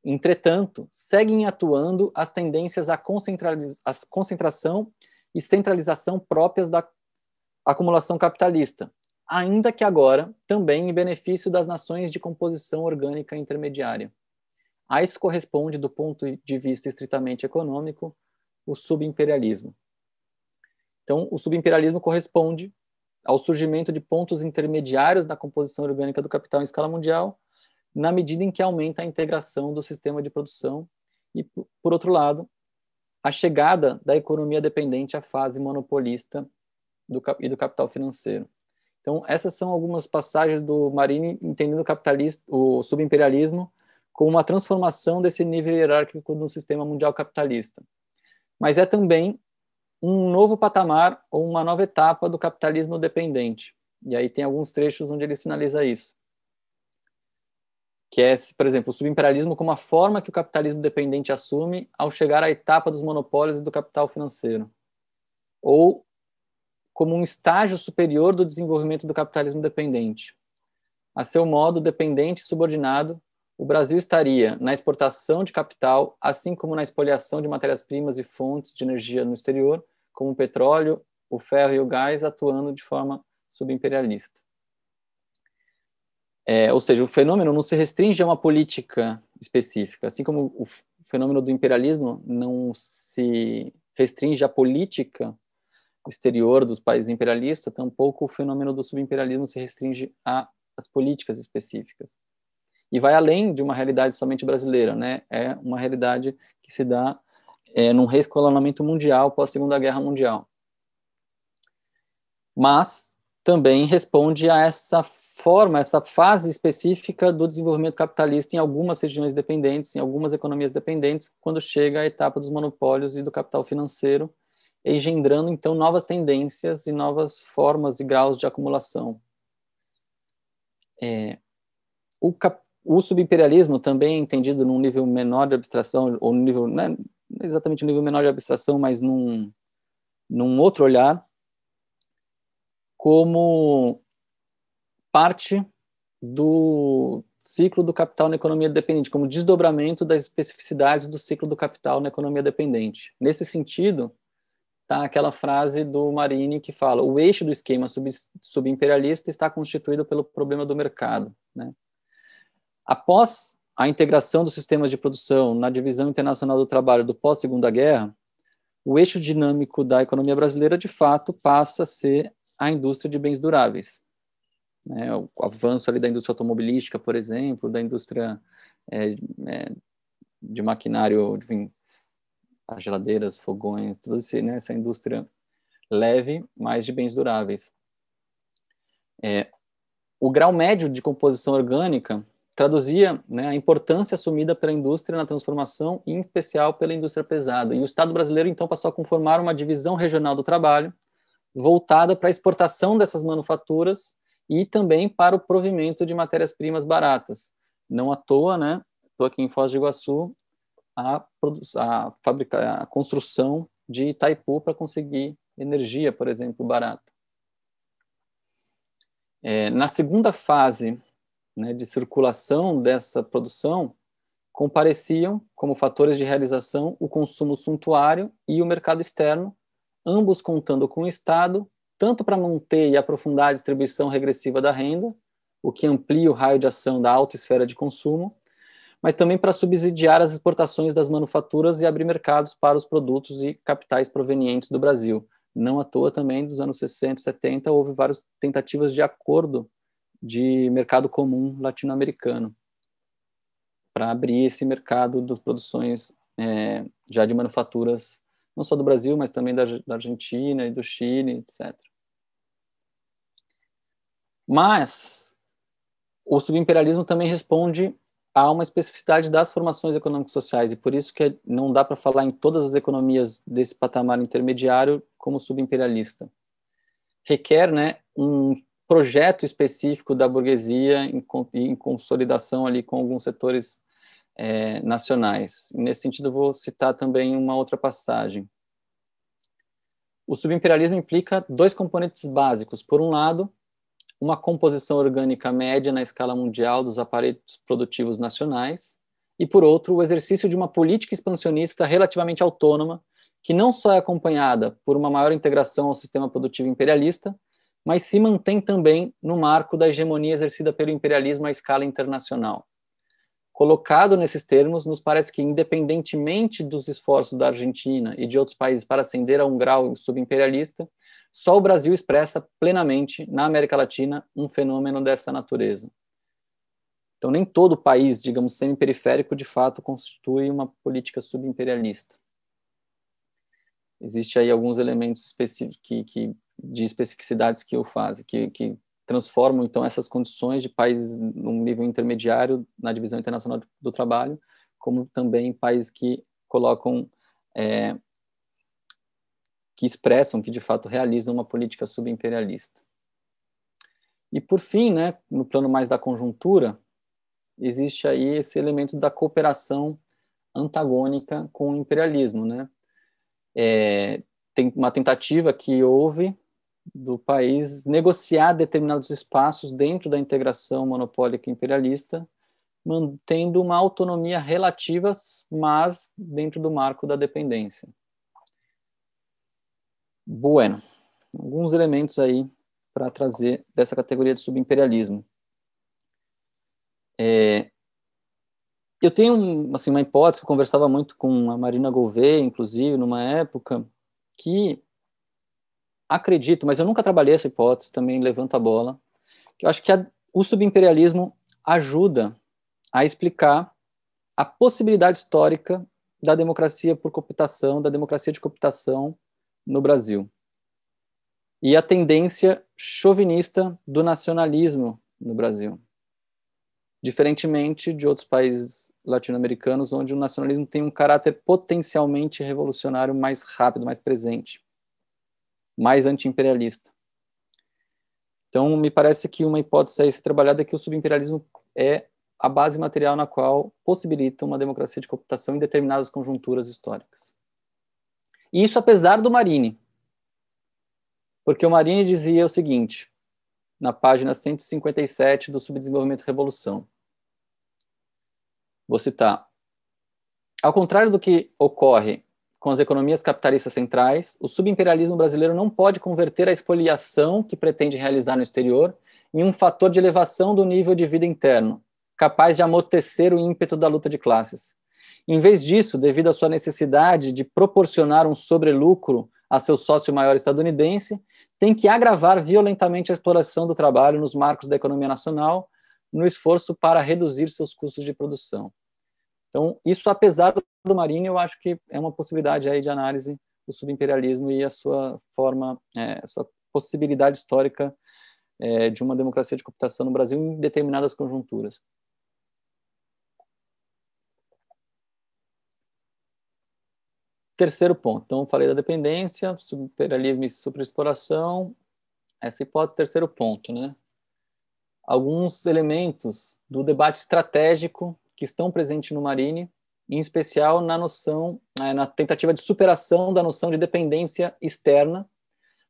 Entretanto, seguem atuando as tendências à, concentração e centralização próprias da acumulação capitalista, ainda que agora também em benefício das nações de composição orgânica intermediária. A isso corresponde, do ponto de vista estritamente econômico, o subimperialismo. Então, o subimperialismo corresponde ao surgimento de pontos intermediários na composição orgânica do capital em escala mundial, na medida em que aumenta a integração do sistema de produção e, por outro lado, a chegada da economia dependente à fase monopolista do, e do capital financeiro. Então, essas são algumas passagens do Marini entendendo o capitalismo, o subimperialismo como uma transformação desse nível hierárquico do sistema mundial capitalista. Mas é também um novo patamar ou uma nova etapa do capitalismo dependente. E aí tem alguns trechos onde ele sinaliza isso. Que é, por exemplo, o subimperialismo como a forma que o capitalismo dependente assume ao chegar à etapa dos monopólios e do capital financeiro. Ou como um estágio superior do desenvolvimento do capitalismo dependente. A seu modo dependente e subordinado, o Brasil estaria na exportação de capital, assim como na expoliação de matérias-primas e fontes de energia no exterior, como o petróleo, o ferro e o gás, atuando de forma subimperialista. É, ou seja, o fenômeno não se restringe a uma política específica, assim como o fenômeno do imperialismo não se restringe à política exterior dos países imperialistas, tampouco o fenômeno do subimperialismo se restringe às políticas específicas. E vai além de uma realidade somente brasileira, né? É uma realidade que se dá é, num reescolonamento mundial pós Segunda Guerra Mundial. Mas também responde a essa forma, essa fase específica do desenvolvimento capitalista em algumas regiões dependentes, em algumas economias dependentes, quando chega a etapa dos monopólios e do capital financeiro, engendrando então novas tendências e novas formas e graus de acumulação. É, o, cap, o subimperialismo também entendido num nível menor de abstração ou num nível não né, exatamente um nível menor de abstração, mas num num outro olhar como parte do ciclo do capital na economia dependente, como desdobramento das especificidades do ciclo do capital na economia dependente. Nesse sentido, tá aquela frase do Marini que fala: o eixo do esquema sub, subimperialista está constituído pelo problema do mercado. Né? Após a integração dos sistemas de produção na divisão internacional do trabalho do pós-segunda guerra, o eixo dinâmico da economia brasileira de fato passa a ser a indústria de bens duráveis. Né? O avanço ali da indústria automobilística, por exemplo, da indústria é, é, de maquinário, as geladeiras, fogões, toda né, essa indústria leve, mas de bens duráveis. É, o grau médio de composição orgânica traduzia né, a importância assumida pela indústria na transformação, em especial pela indústria pesada. E o Estado brasileiro, então, passou a conformar uma divisão regional do trabalho voltada para a exportação dessas manufaturas e também para o provimento de matérias-primas baratas. Não à toa, né? Estou aqui em Foz do Iguaçu a, a, fabrica, a construção de Itaipu para conseguir energia, por exemplo, barata. É, na segunda fase né, de circulação dessa produção, compareciam como fatores de realização o consumo suntuário e o mercado externo, ambos contando com o Estado, tanto para manter e aprofundar a distribuição regressiva da renda, o que amplia o raio de ação da alta esfera de consumo, mas também para subsidiar as exportações das manufaturas e abrir mercados para os produtos e capitais provenientes do Brasil. Não à toa também, dos anos 60, 70, houve várias tentativas de acordo de mercado comum latino-americano para abrir esse mercado das produções é, já de manufaturas, não só do Brasil, mas também da, da Argentina e do Chile, etc. Mas o subimperialismo também responde há uma especificidade das formações econômicas sociais e por isso que não dá para falar em todas as economias desse patamar intermediário como subimperialista. Requer, né, um projeto específico da burguesia em, em consolidação ali com alguns setores é, nacionais. Nesse sentido, vou citar também uma outra passagem. O subimperialismo implica dois componentes básicos. Por um lado, uma composição orgânica média na escala mundial dos aparelhos produtivos nacionais, e, por outro, o exercício de uma política expansionista relativamente autônoma, que não só é acompanhada por uma maior integração ao sistema produtivo imperialista, mas se mantém também no marco da hegemonia exercida pelo imperialismo à escala internacional. Colocado nesses termos, nos parece que, independentemente dos esforços da Argentina e de outros países para ascender a um grau subimperialista, só o Brasil expressa plenamente na América Latina um fenômeno dessa natureza. Então, nem todo país, digamos, semiperiférico, de fato, constitui uma política subimperialista. Existe aí alguns elementos que, que, de especificidades que o fazem, que, que transformam, então, essas condições de países num nível intermediário na divisão internacional do trabalho, como também países que colocam é, que expressam, que de fato realizam uma política subimperialista. E por fim, né, no plano mais da conjuntura, existe aí esse elemento da cooperação antagônica com o imperialismo, né? É, tem uma tentativa que houve do país negociar determinados espaços dentro da integração monopólica imperialista, mantendo uma autonomia relativa, mas dentro do marco da dependência. Bueno, alguns elementos aí para trazer dessa categoria de subimperialismo. É, eu tenho assim, uma hipótese, eu conversava muito com a Marina Gouveia, inclusive, numa época, que acredito, mas eu nunca trabalhei essa hipótese, também levanto a bola, que eu acho que a, o subimperialismo ajuda a explicar a possibilidade histórica da democracia por cooptação, da democracia de cooptação, no Brasil. E a tendência chauvinista do nacionalismo no Brasil. Diferentemente de outros países latino-americanos, onde o nacionalismo tem um caráter potencialmente revolucionário mais rápido, mais presente, mais anti-imperialista. Então, me parece que uma hipótese a ser trabalhada é que o subimperialismo é a base material na qual possibilita uma democracia de computação em determinadas conjunturas históricas. Isso apesar do Marini. Porque o Marini dizia o seguinte, na página 157 do Subdesenvolvimento e Revolução. Vou citar. Ao contrário do que ocorre com as economias capitalistas centrais, o subimperialismo brasileiro não pode converter a expoliação que pretende realizar no exterior em um fator de elevação do nível de vida interno, capaz de amortecer o ímpeto da luta de classes. Em vez disso, devido à sua necessidade de proporcionar um sobrelucro a seu sócio maior estadunidense, tem que agravar violentamente a exploração do trabalho nos marcos da economia nacional, no esforço para reduzir seus custos de produção. Então, isso apesar do Marinho, eu acho que é uma possibilidade aí de análise do subimperialismo e a sua forma, é, a sua possibilidade histórica é, de uma democracia de computação no Brasil em determinadas conjunturas. Terceiro ponto, então falei da dependência, imperialismo e superexploração, essa é hipótese, terceiro ponto, né? Alguns elementos do debate estratégico que estão presentes no Marine, em especial na noção, eh, na tentativa de superação da noção de dependência externa,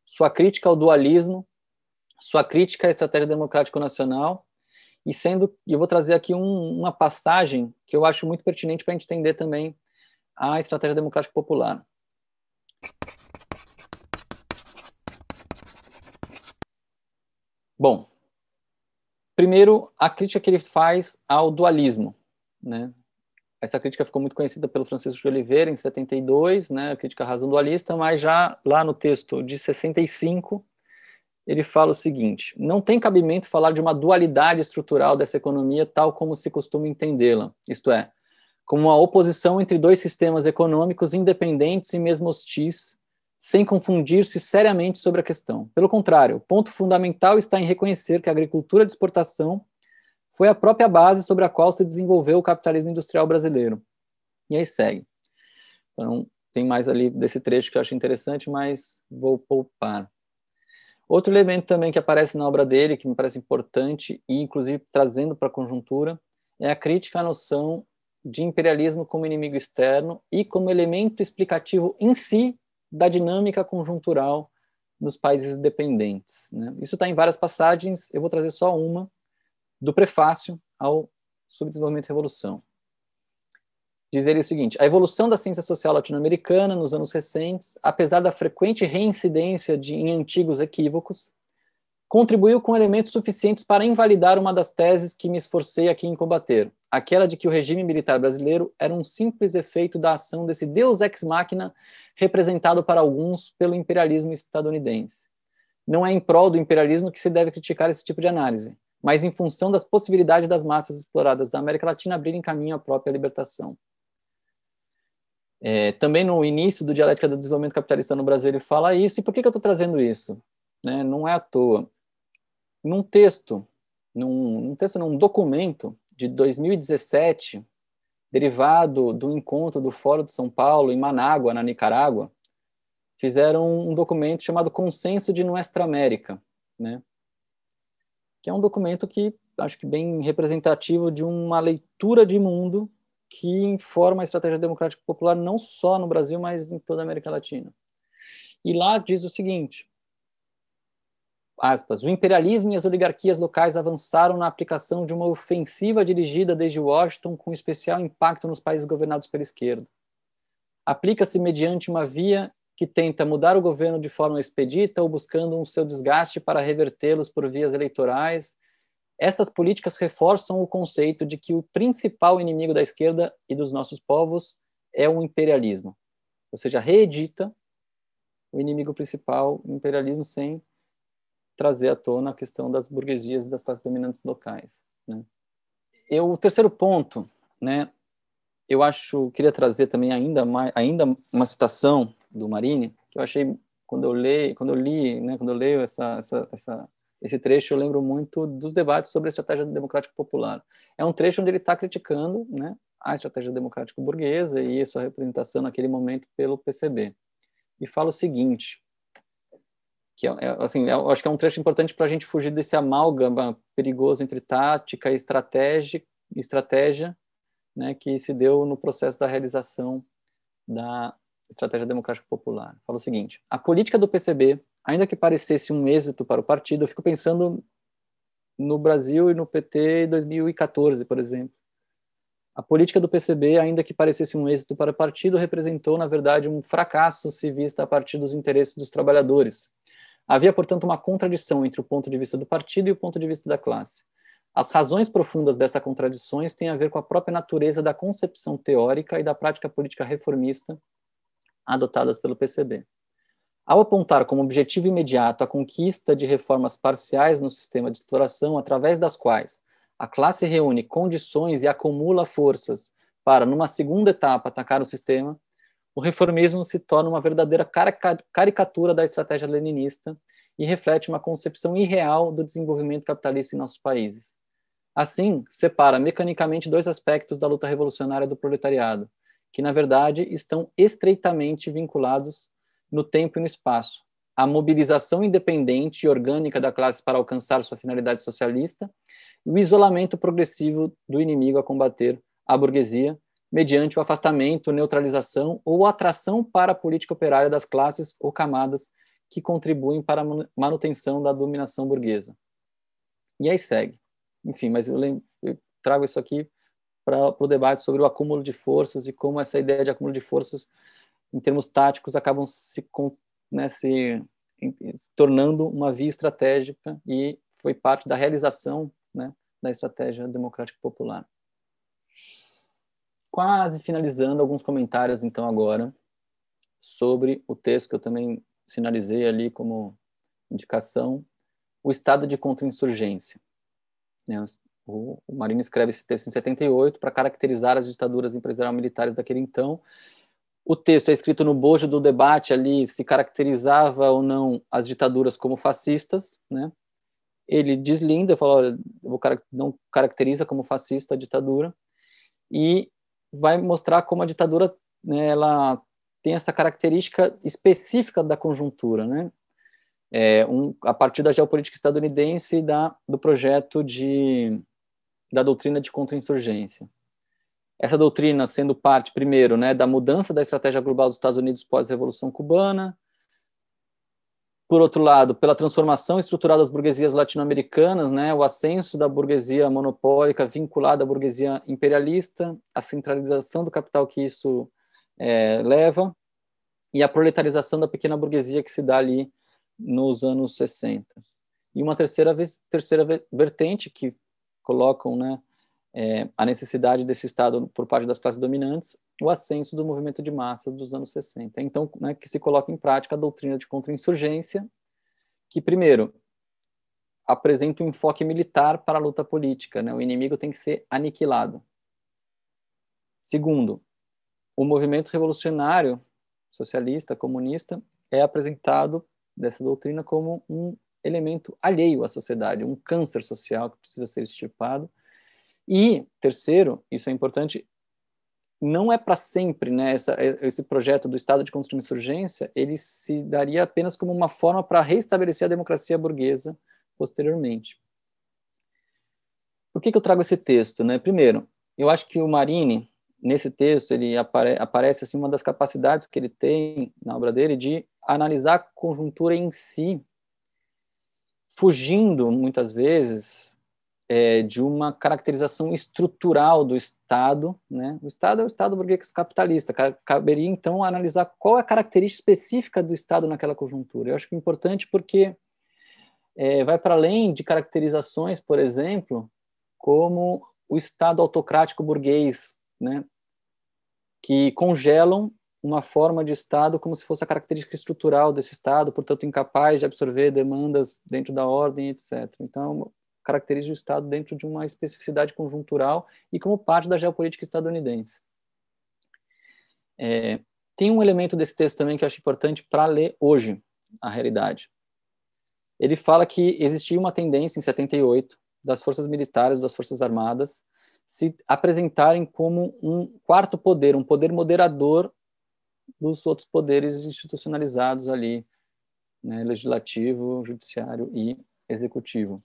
sua crítica ao dualismo, sua crítica à estratégia democrático-nacional, e sendo, eu vou trazer aqui um, uma passagem que eu acho muito pertinente para a gente entender também a estratégia democrática popular. Bom, primeiro a crítica que ele faz ao dualismo, né? Essa crítica ficou muito conhecida pelo Francisco de Oliveira em 72, né, a crítica à razão dualista, mas já lá no texto de 65, ele fala o seguinte: não tem cabimento falar de uma dualidade estrutural dessa economia tal como se costuma entendê-la, isto é, como a oposição entre dois sistemas econômicos independentes e mesmo hostis, sem confundir-se seriamente sobre a questão. Pelo contrário, o ponto fundamental está em reconhecer que a agricultura de exportação foi a própria base sobre a qual se desenvolveu o capitalismo industrial brasileiro. E aí segue. Então, tem mais ali desse trecho que eu acho interessante, mas vou poupar. Outro elemento também que aparece na obra dele, que me parece importante, e inclusive trazendo para a conjuntura, é a crítica à noção de imperialismo como inimigo externo e como elemento explicativo em si da dinâmica conjuntural nos países dependentes. Né? Isso está em várias passagens, eu vou trazer só uma, do prefácio ao Subdesenvolvimento e Revolução. Diz ele o seguinte: a evolução da ciência social latino-americana nos anos recentes, apesar da frequente reincidência de, em antigos equívocos, contribuiu com elementos suficientes para invalidar uma das teses que me esforcei aqui em combater, aquela de que o regime militar brasileiro era um simples efeito da ação desse deus ex machina representado para alguns pelo imperialismo estadunidense. Não é em prol do imperialismo que se deve criticar esse tipo de análise, mas em função das possibilidades das massas exploradas da América Latina abrirem caminho à própria libertação. É, também no início do Dialética do Desenvolvimento Capitalista no Brasil ele fala isso, e por que, que eu estou trazendo isso? Né? Não é à toa num texto, num, num texto, num documento de 2017, derivado do encontro do Fórum de São Paulo em Manágua, na Nicarágua, fizeram um documento chamado Consenso de Nuestra América, né? que é um documento que acho que bem representativo de uma leitura de mundo que informa a estratégia democrática popular não só no Brasil, mas em toda a América Latina. E lá diz o seguinte: aspas, o imperialismo e as oligarquias locais avançaram na aplicação de uma ofensiva dirigida desde Washington com especial impacto nos países governados pela esquerda. Aplica-se mediante uma via que tenta mudar o governo de forma expedita ou buscando um seu desgaste para revertê-los por vias eleitorais. Estas políticas reforçam o conceito de que o principal inimigo da esquerda e dos nossos povos é o imperialismo. Ou seja, reedita o inimigo principal, o imperialismo, sem trazer à tona a questão das burguesias e das classes dominantes locais. Né? Eu, o terceiro ponto, né, eu acho, queria trazer também ainda, mais, ainda uma citação do Marini, que eu achei, quando eu, leio, quando eu li, né, quando eu leio essa, essa, essa, esse trecho, eu lembro muito dos debates sobre a estratégia democrática popular. É um trecho onde ele está criticando né, a estratégia democrática burguesa e sua representação naquele momento pelo PCB. E fala o seguinte, que é, é assim, é, eu acho que é um trecho importante para a gente fugir desse amálgama perigoso entre tática e estratégia, estratégia né, que se deu no processo da realização da estratégia democrática popular. Fala o seguinte: a política do PCB, ainda que parecesse um êxito para o partido, eu fico pensando no Brasil e no PT em 2014, por exemplo. A política do PCB, ainda que parecesse um êxito para o partido, representou, na verdade, um fracasso se vista a partir dos interesses dos trabalhadores, Havia, portanto, uma contradição entre o ponto de vista do partido e o ponto de vista da classe. As razões profundas dessas contradições têm a ver com a própria natureza da concepção teórica e da prática política reformista adotadas pelo PCB. Ao apontar como objetivo imediato a conquista de reformas parciais no sistema de exploração, através das quais a classe reúne condições e acumula forças para, numa segunda etapa, atacar o sistema, o reformismo se torna uma verdadeira caricatura da estratégia leninista e reflete uma concepção irreal do desenvolvimento capitalista em nossos países. Assim, separa mecanicamente dois aspectos da luta revolucionária do proletariado, que na verdade estão estreitamente vinculados no tempo e no espaço. A mobilização independente e orgânica da classe para alcançar sua finalidade socialista e o isolamento progressivo do inimigo a combater a burguesia, mediante o afastamento, neutralização ou atração para a política operária das classes ou camadas que contribuem para a manutenção da dominação burguesa. E aí segue. Enfim, mas eu, lembro, eu trago isso aqui para o debate sobre o acúmulo de forças e como essa ideia de acúmulo de forças, em termos táticos, acabam se, né, se, se tornando uma via estratégica e foi parte da realização né, da estratégia democrática popular quase finalizando alguns comentários, então, agora, sobre o texto que eu também sinalizei ali como indicação, o estado de contra-insurgência né, o Marino escreve esse texto em 78 para caracterizar as ditaduras empresarial-militares daquele então. O texto é escrito no bojo do debate ali se caracterizava ou não as ditaduras como fascistas, né? Ele deslinda, fala, olha, não caracteriza como fascista a ditadura. E vai mostrar como a ditadura né, ela tem essa característica específica da conjuntura, né? É, um, a partir da geopolítica estadunidense e da, do projeto de, da doutrina de contrainsurgência. Essa doutrina sendo parte, primeiro, né, da mudança da estratégia global dos Estados Unidos pós-revolução cubana, por outro lado, pela transformação estrutural das burguesias latino-americanas, né, o ascenso da burguesia monopólica vinculada à burguesia imperialista, a centralização do capital que isso é, leva e a proletarização da pequena burguesia que se dá ali nos anos 60. E uma terceira, terceira vertente que colocam né, é, a necessidade desse Estado por parte das classes dominantes, o ascenso do movimento de massas dos anos 60. Então, né, que se coloca em prática a doutrina de contra-insurgência, que, primeiro, apresenta um enfoque militar para a luta política, né, o inimigo tem que ser aniquilado. Segundo, o movimento revolucionário, socialista, comunista, é apresentado dessa doutrina como um elemento alheio à sociedade, um câncer social que precisa ser extirpado e, terceiro, isso é importante, não é para sempre, né? Essa, é, esse projeto do Estado de de insurgência ele se daria apenas como uma forma para restabelecer a democracia burguesa posteriormente. Por que, que eu trago esse texto, né? Primeiro, eu acho que o Marini, nesse texto, ele apare, aparece assim uma das capacidades que ele tem na obra dele de analisar a conjuntura em si, fugindo muitas vezes é, de uma caracterização estrutural do Estado. Né? O Estado é o Estado burguês capitalista. Caberia, então, analisar qual é a característica específica do Estado naquela conjuntura. Eu acho que é importante porque é, vai para além de caracterizações, por exemplo, como o Estado autocrático burguês, né? que congelam uma forma de Estado como se fosse a característica estrutural desse Estado, portanto incapaz de absorver demandas dentro da ordem, etc. Então, caracteriza o Estado dentro de uma especificidade conjuntural e como parte da geopolítica estadunidense. É, tem um elemento desse texto também que eu acho importante para ler hoje a realidade. Ele fala que existia uma tendência em 78 das forças militares, das forças armadas, se apresentarem como um quarto poder, um poder moderador dos outros poderes institucionalizados ali, né, legislativo, judiciário e executivo.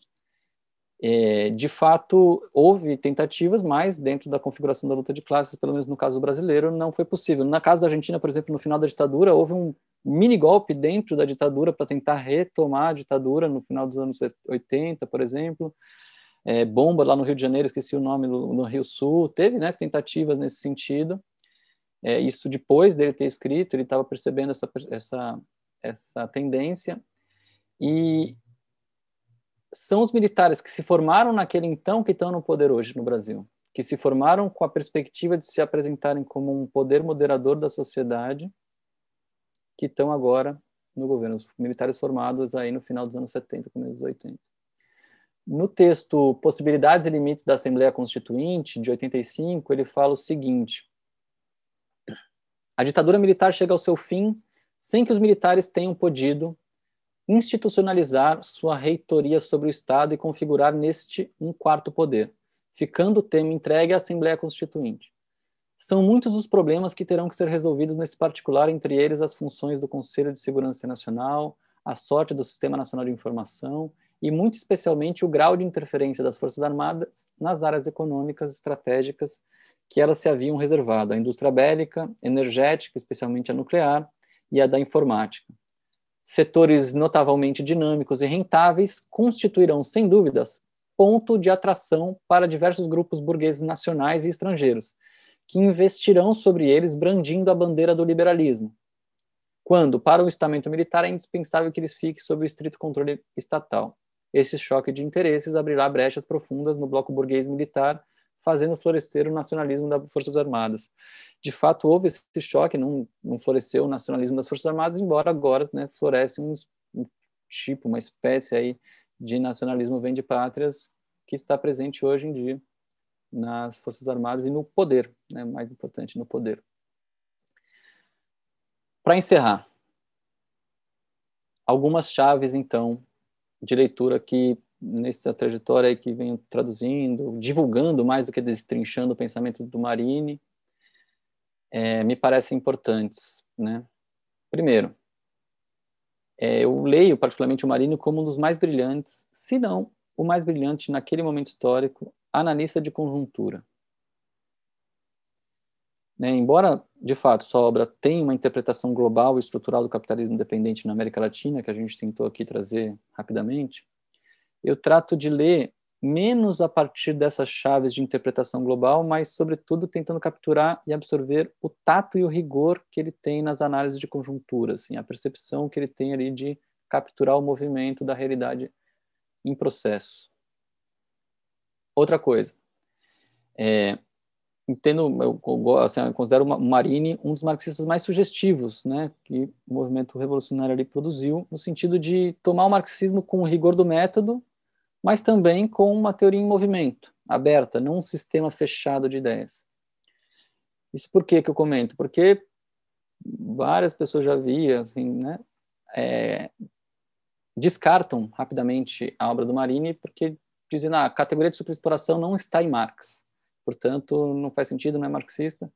É, de fato, houve tentativas, mas dentro da configuração da luta de classes, pelo menos no caso brasileiro, não foi possível. Na casa da Argentina, por exemplo, no final da ditadura, houve um mini golpe dentro da ditadura para tentar retomar a ditadura no final dos anos 80, por exemplo. É, bomba lá no Rio de Janeiro, esqueci o nome, no Rio Sul. Teve né, tentativas nesse sentido. É, isso depois dele ter escrito, ele estava percebendo essa, essa, essa tendência. E são os militares que se formaram naquele então que estão no poder hoje no Brasil, que se formaram com a perspectiva de se apresentarem como um poder moderador da sociedade, que estão agora no governo, os militares formados aí no final dos anos 70, começo dos 80. No texto Possibilidades e Limites da Assembleia Constituinte, de 85, ele fala o seguinte: A ditadura militar chega ao seu fim sem que os militares tenham podido institucionalizar sua reitoria sobre o Estado e configurar neste um quarto poder, ficando o tema entregue à Assembleia Constituinte. São muitos os problemas que terão que ser resolvidos nesse particular, entre eles as funções do Conselho de Segurança Nacional, a sorte do Sistema Nacional de Informação e, muito especialmente, o grau de interferência das Forças Armadas nas áreas econômicas estratégicas que elas se haviam reservado, a indústria bélica, energética, especialmente a nuclear, e a da informática. Setores notavelmente dinâmicos e rentáveis constituirão, sem dúvidas, ponto de atração para diversos grupos burgueses nacionais e estrangeiros, que investirão sobre eles brandindo a bandeira do liberalismo. Quando, para o estamento militar, é indispensável que eles fiquem sob o estrito controle estatal. Esse choque de interesses abrirá brechas profundas no bloco burguês militar fazendo florescer o nacionalismo das Forças Armadas. De fato, houve esse choque, não, não floresceu o nacionalismo das Forças Armadas, embora agora né, floresce um, um, tipo, uma espécie aí de nacionalismo vende-pátrias que está presente hoje em dia nas Forças Armadas e no poder, né, mais importante, no poder. Para encerrar, algumas chaves, então, de leitura que nessa trajetória aí que venho traduzindo, divulgando mais do que destrinchando o pensamento do Marini, é, me parecem importantes, né? Primeiro, é, eu leio particularmente o Marini como um dos mais brilhantes, se não o mais brilhante naquele momento histórico, analista de conjuntura. Né, embora, de fato, sua obra tenha uma interpretação global e estrutural do capitalismo dependente na América Latina, que a gente tentou aqui trazer rapidamente, eu trato de ler menos a partir dessas chaves de interpretação global, mas, sobretudo, tentando capturar e absorver o tato e o rigor que ele tem nas análises de conjuntura, assim, a percepção que ele tem ali de capturar o movimento da realidade em processo. Outra coisa, é, entendo, eu, assim, eu considero o Marini um dos marxistas mais sugestivos, né, que o movimento revolucionário ali produziu, no sentido de tomar o marxismo com o rigor do método, mas também com uma teoria em movimento, aberta, não um sistema fechado de ideias. Isso por que, que eu comento? Porque várias pessoas já viam assim, né, é, descartam rapidamente a obra do Marini porque dizem ah, a categoria de superexploração não está em Marx, portanto não faz sentido, não é marxista.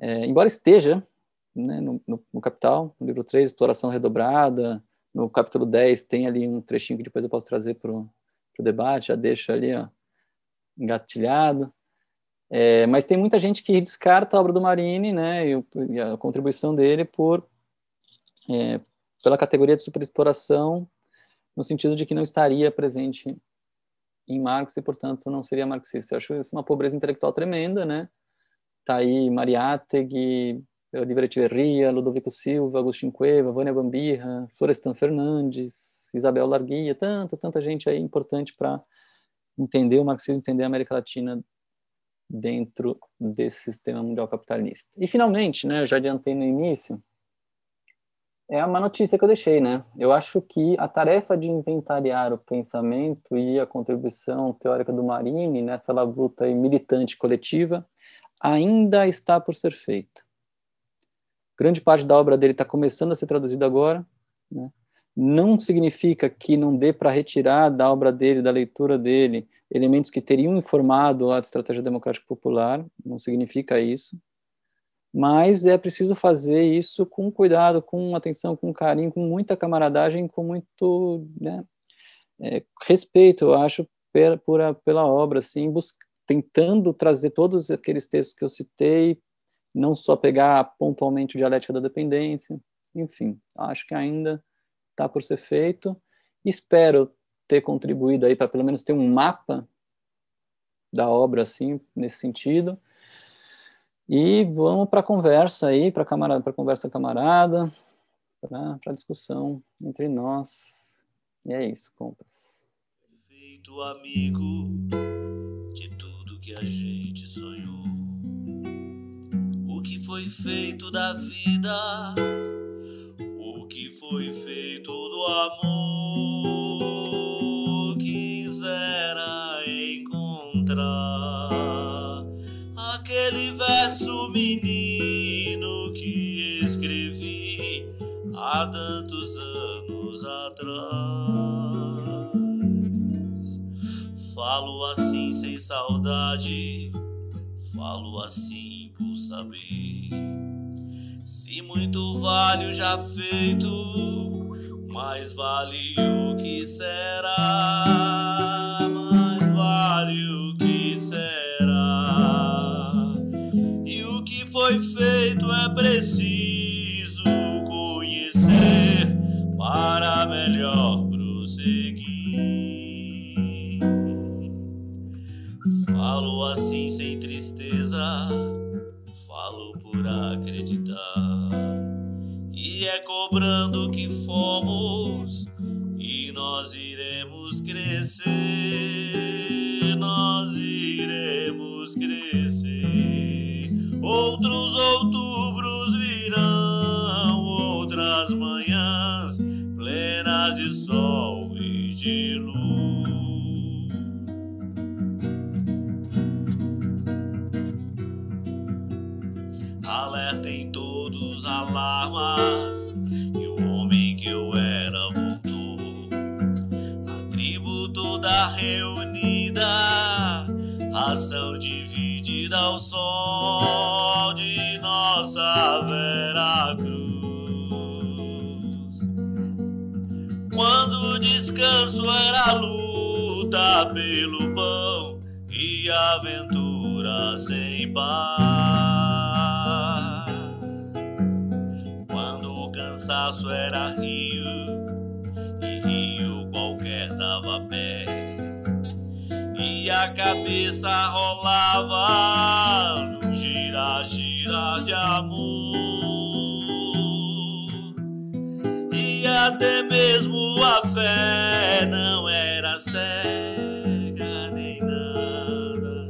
É, embora esteja né, no, no, no, Capital, no livro 3, Exploração Redobrada, no capítulo 10 tem ali um trechinho que depois eu posso trazer para o para o debate, já deixa ali ó, engatilhado. É, mas tem muita gente que descarta a obra do Marini né, e, e a contribuição dele por, é, pela categoria de superexploração, no sentido de que não estaria presente em Marx e, portanto, não seria marxista. Eu acho isso uma pobreza intelectual tremenda, né? Tá aí Mariátegui, Oliveira Tiverria, Ludovico Silva, Agostinho Cueva, Vânia Bambirra, Florestan Fernandes, Isabel Larguia, tanta, tanta gente aí importante para entender o marxismo, entender a América Latina dentro desse sistema mundial capitalista. E finalmente, né, eu já adiantei no início, é uma notícia que eu deixei, né? Eu acho que a tarefa de inventariar o pensamento e a contribuição teórica do Marini nessa labuta militante coletiva ainda está por ser feita. Grande parte da obra dele está começando a ser traduzida agora, né? não significa que não dê para retirar da obra dele, da leitura dele, elementos que teriam informado a estratégia democrática popular, não significa isso, mas é preciso fazer isso com cuidado, com atenção, com carinho, com muita camaradagem, com muito né, é, respeito, eu acho, pela, pela obra, assim, tentando trazer todos aqueles textos que eu citei, não só pegar pontualmente o Dialética da Dependência, enfim, acho que ainda está por ser feito. Espero ter contribuído aí para pelo menos ter um mapa da obra assim nesse sentido. E vamos para a conversa aí, para camarada, para conversa camarada, para discussão entre nós. E é isso, contas. Feito amigo de tudo que a gente sonhou. O que foi feito da vida? o que foi feito do amor quisera encontrar aquele verso menino que escrevi há tantos anos atrás. Falo assim sem saudade, falo assim por saber se muito vale o já feito, mais vale o que será, mais vale o que será. E o que foi feito é preciso conhecer para melhor prosseguir. Falo assim sem tristeza acreditar. E é cobrando que fomos e nós iremos crescer, nós iremos crescer. Outros outubros virão, outras manhãs plenas de sol. e o homem que eu era voltou. A tribo toda reunida, ração dividida ao sol de nossa Veracruz. Quando o descanso era luta pelo pão e aventura sem paz. cansaço era rio, e rio qualquer dava pé. E a cabeça rolava no girar, girar de amor. E até mesmo a fé não era cega nem nada.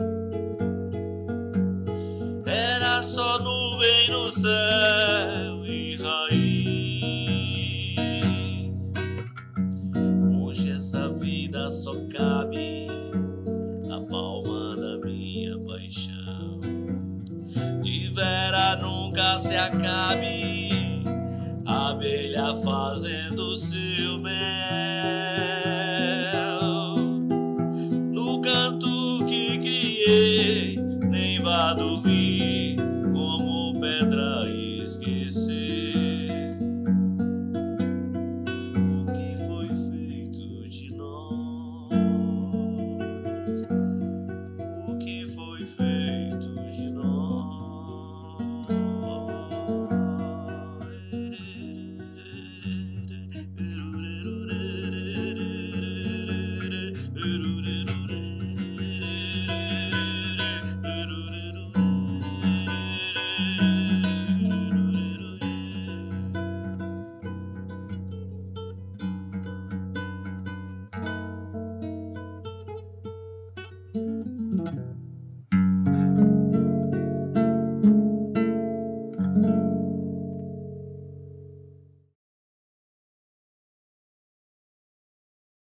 Era só nuvem no céu. nossa vida só cabe a palma da minha paixão. Tivera nunca se acabe, abelha fazendo seu mel. No canto que criei, nem vá dormir.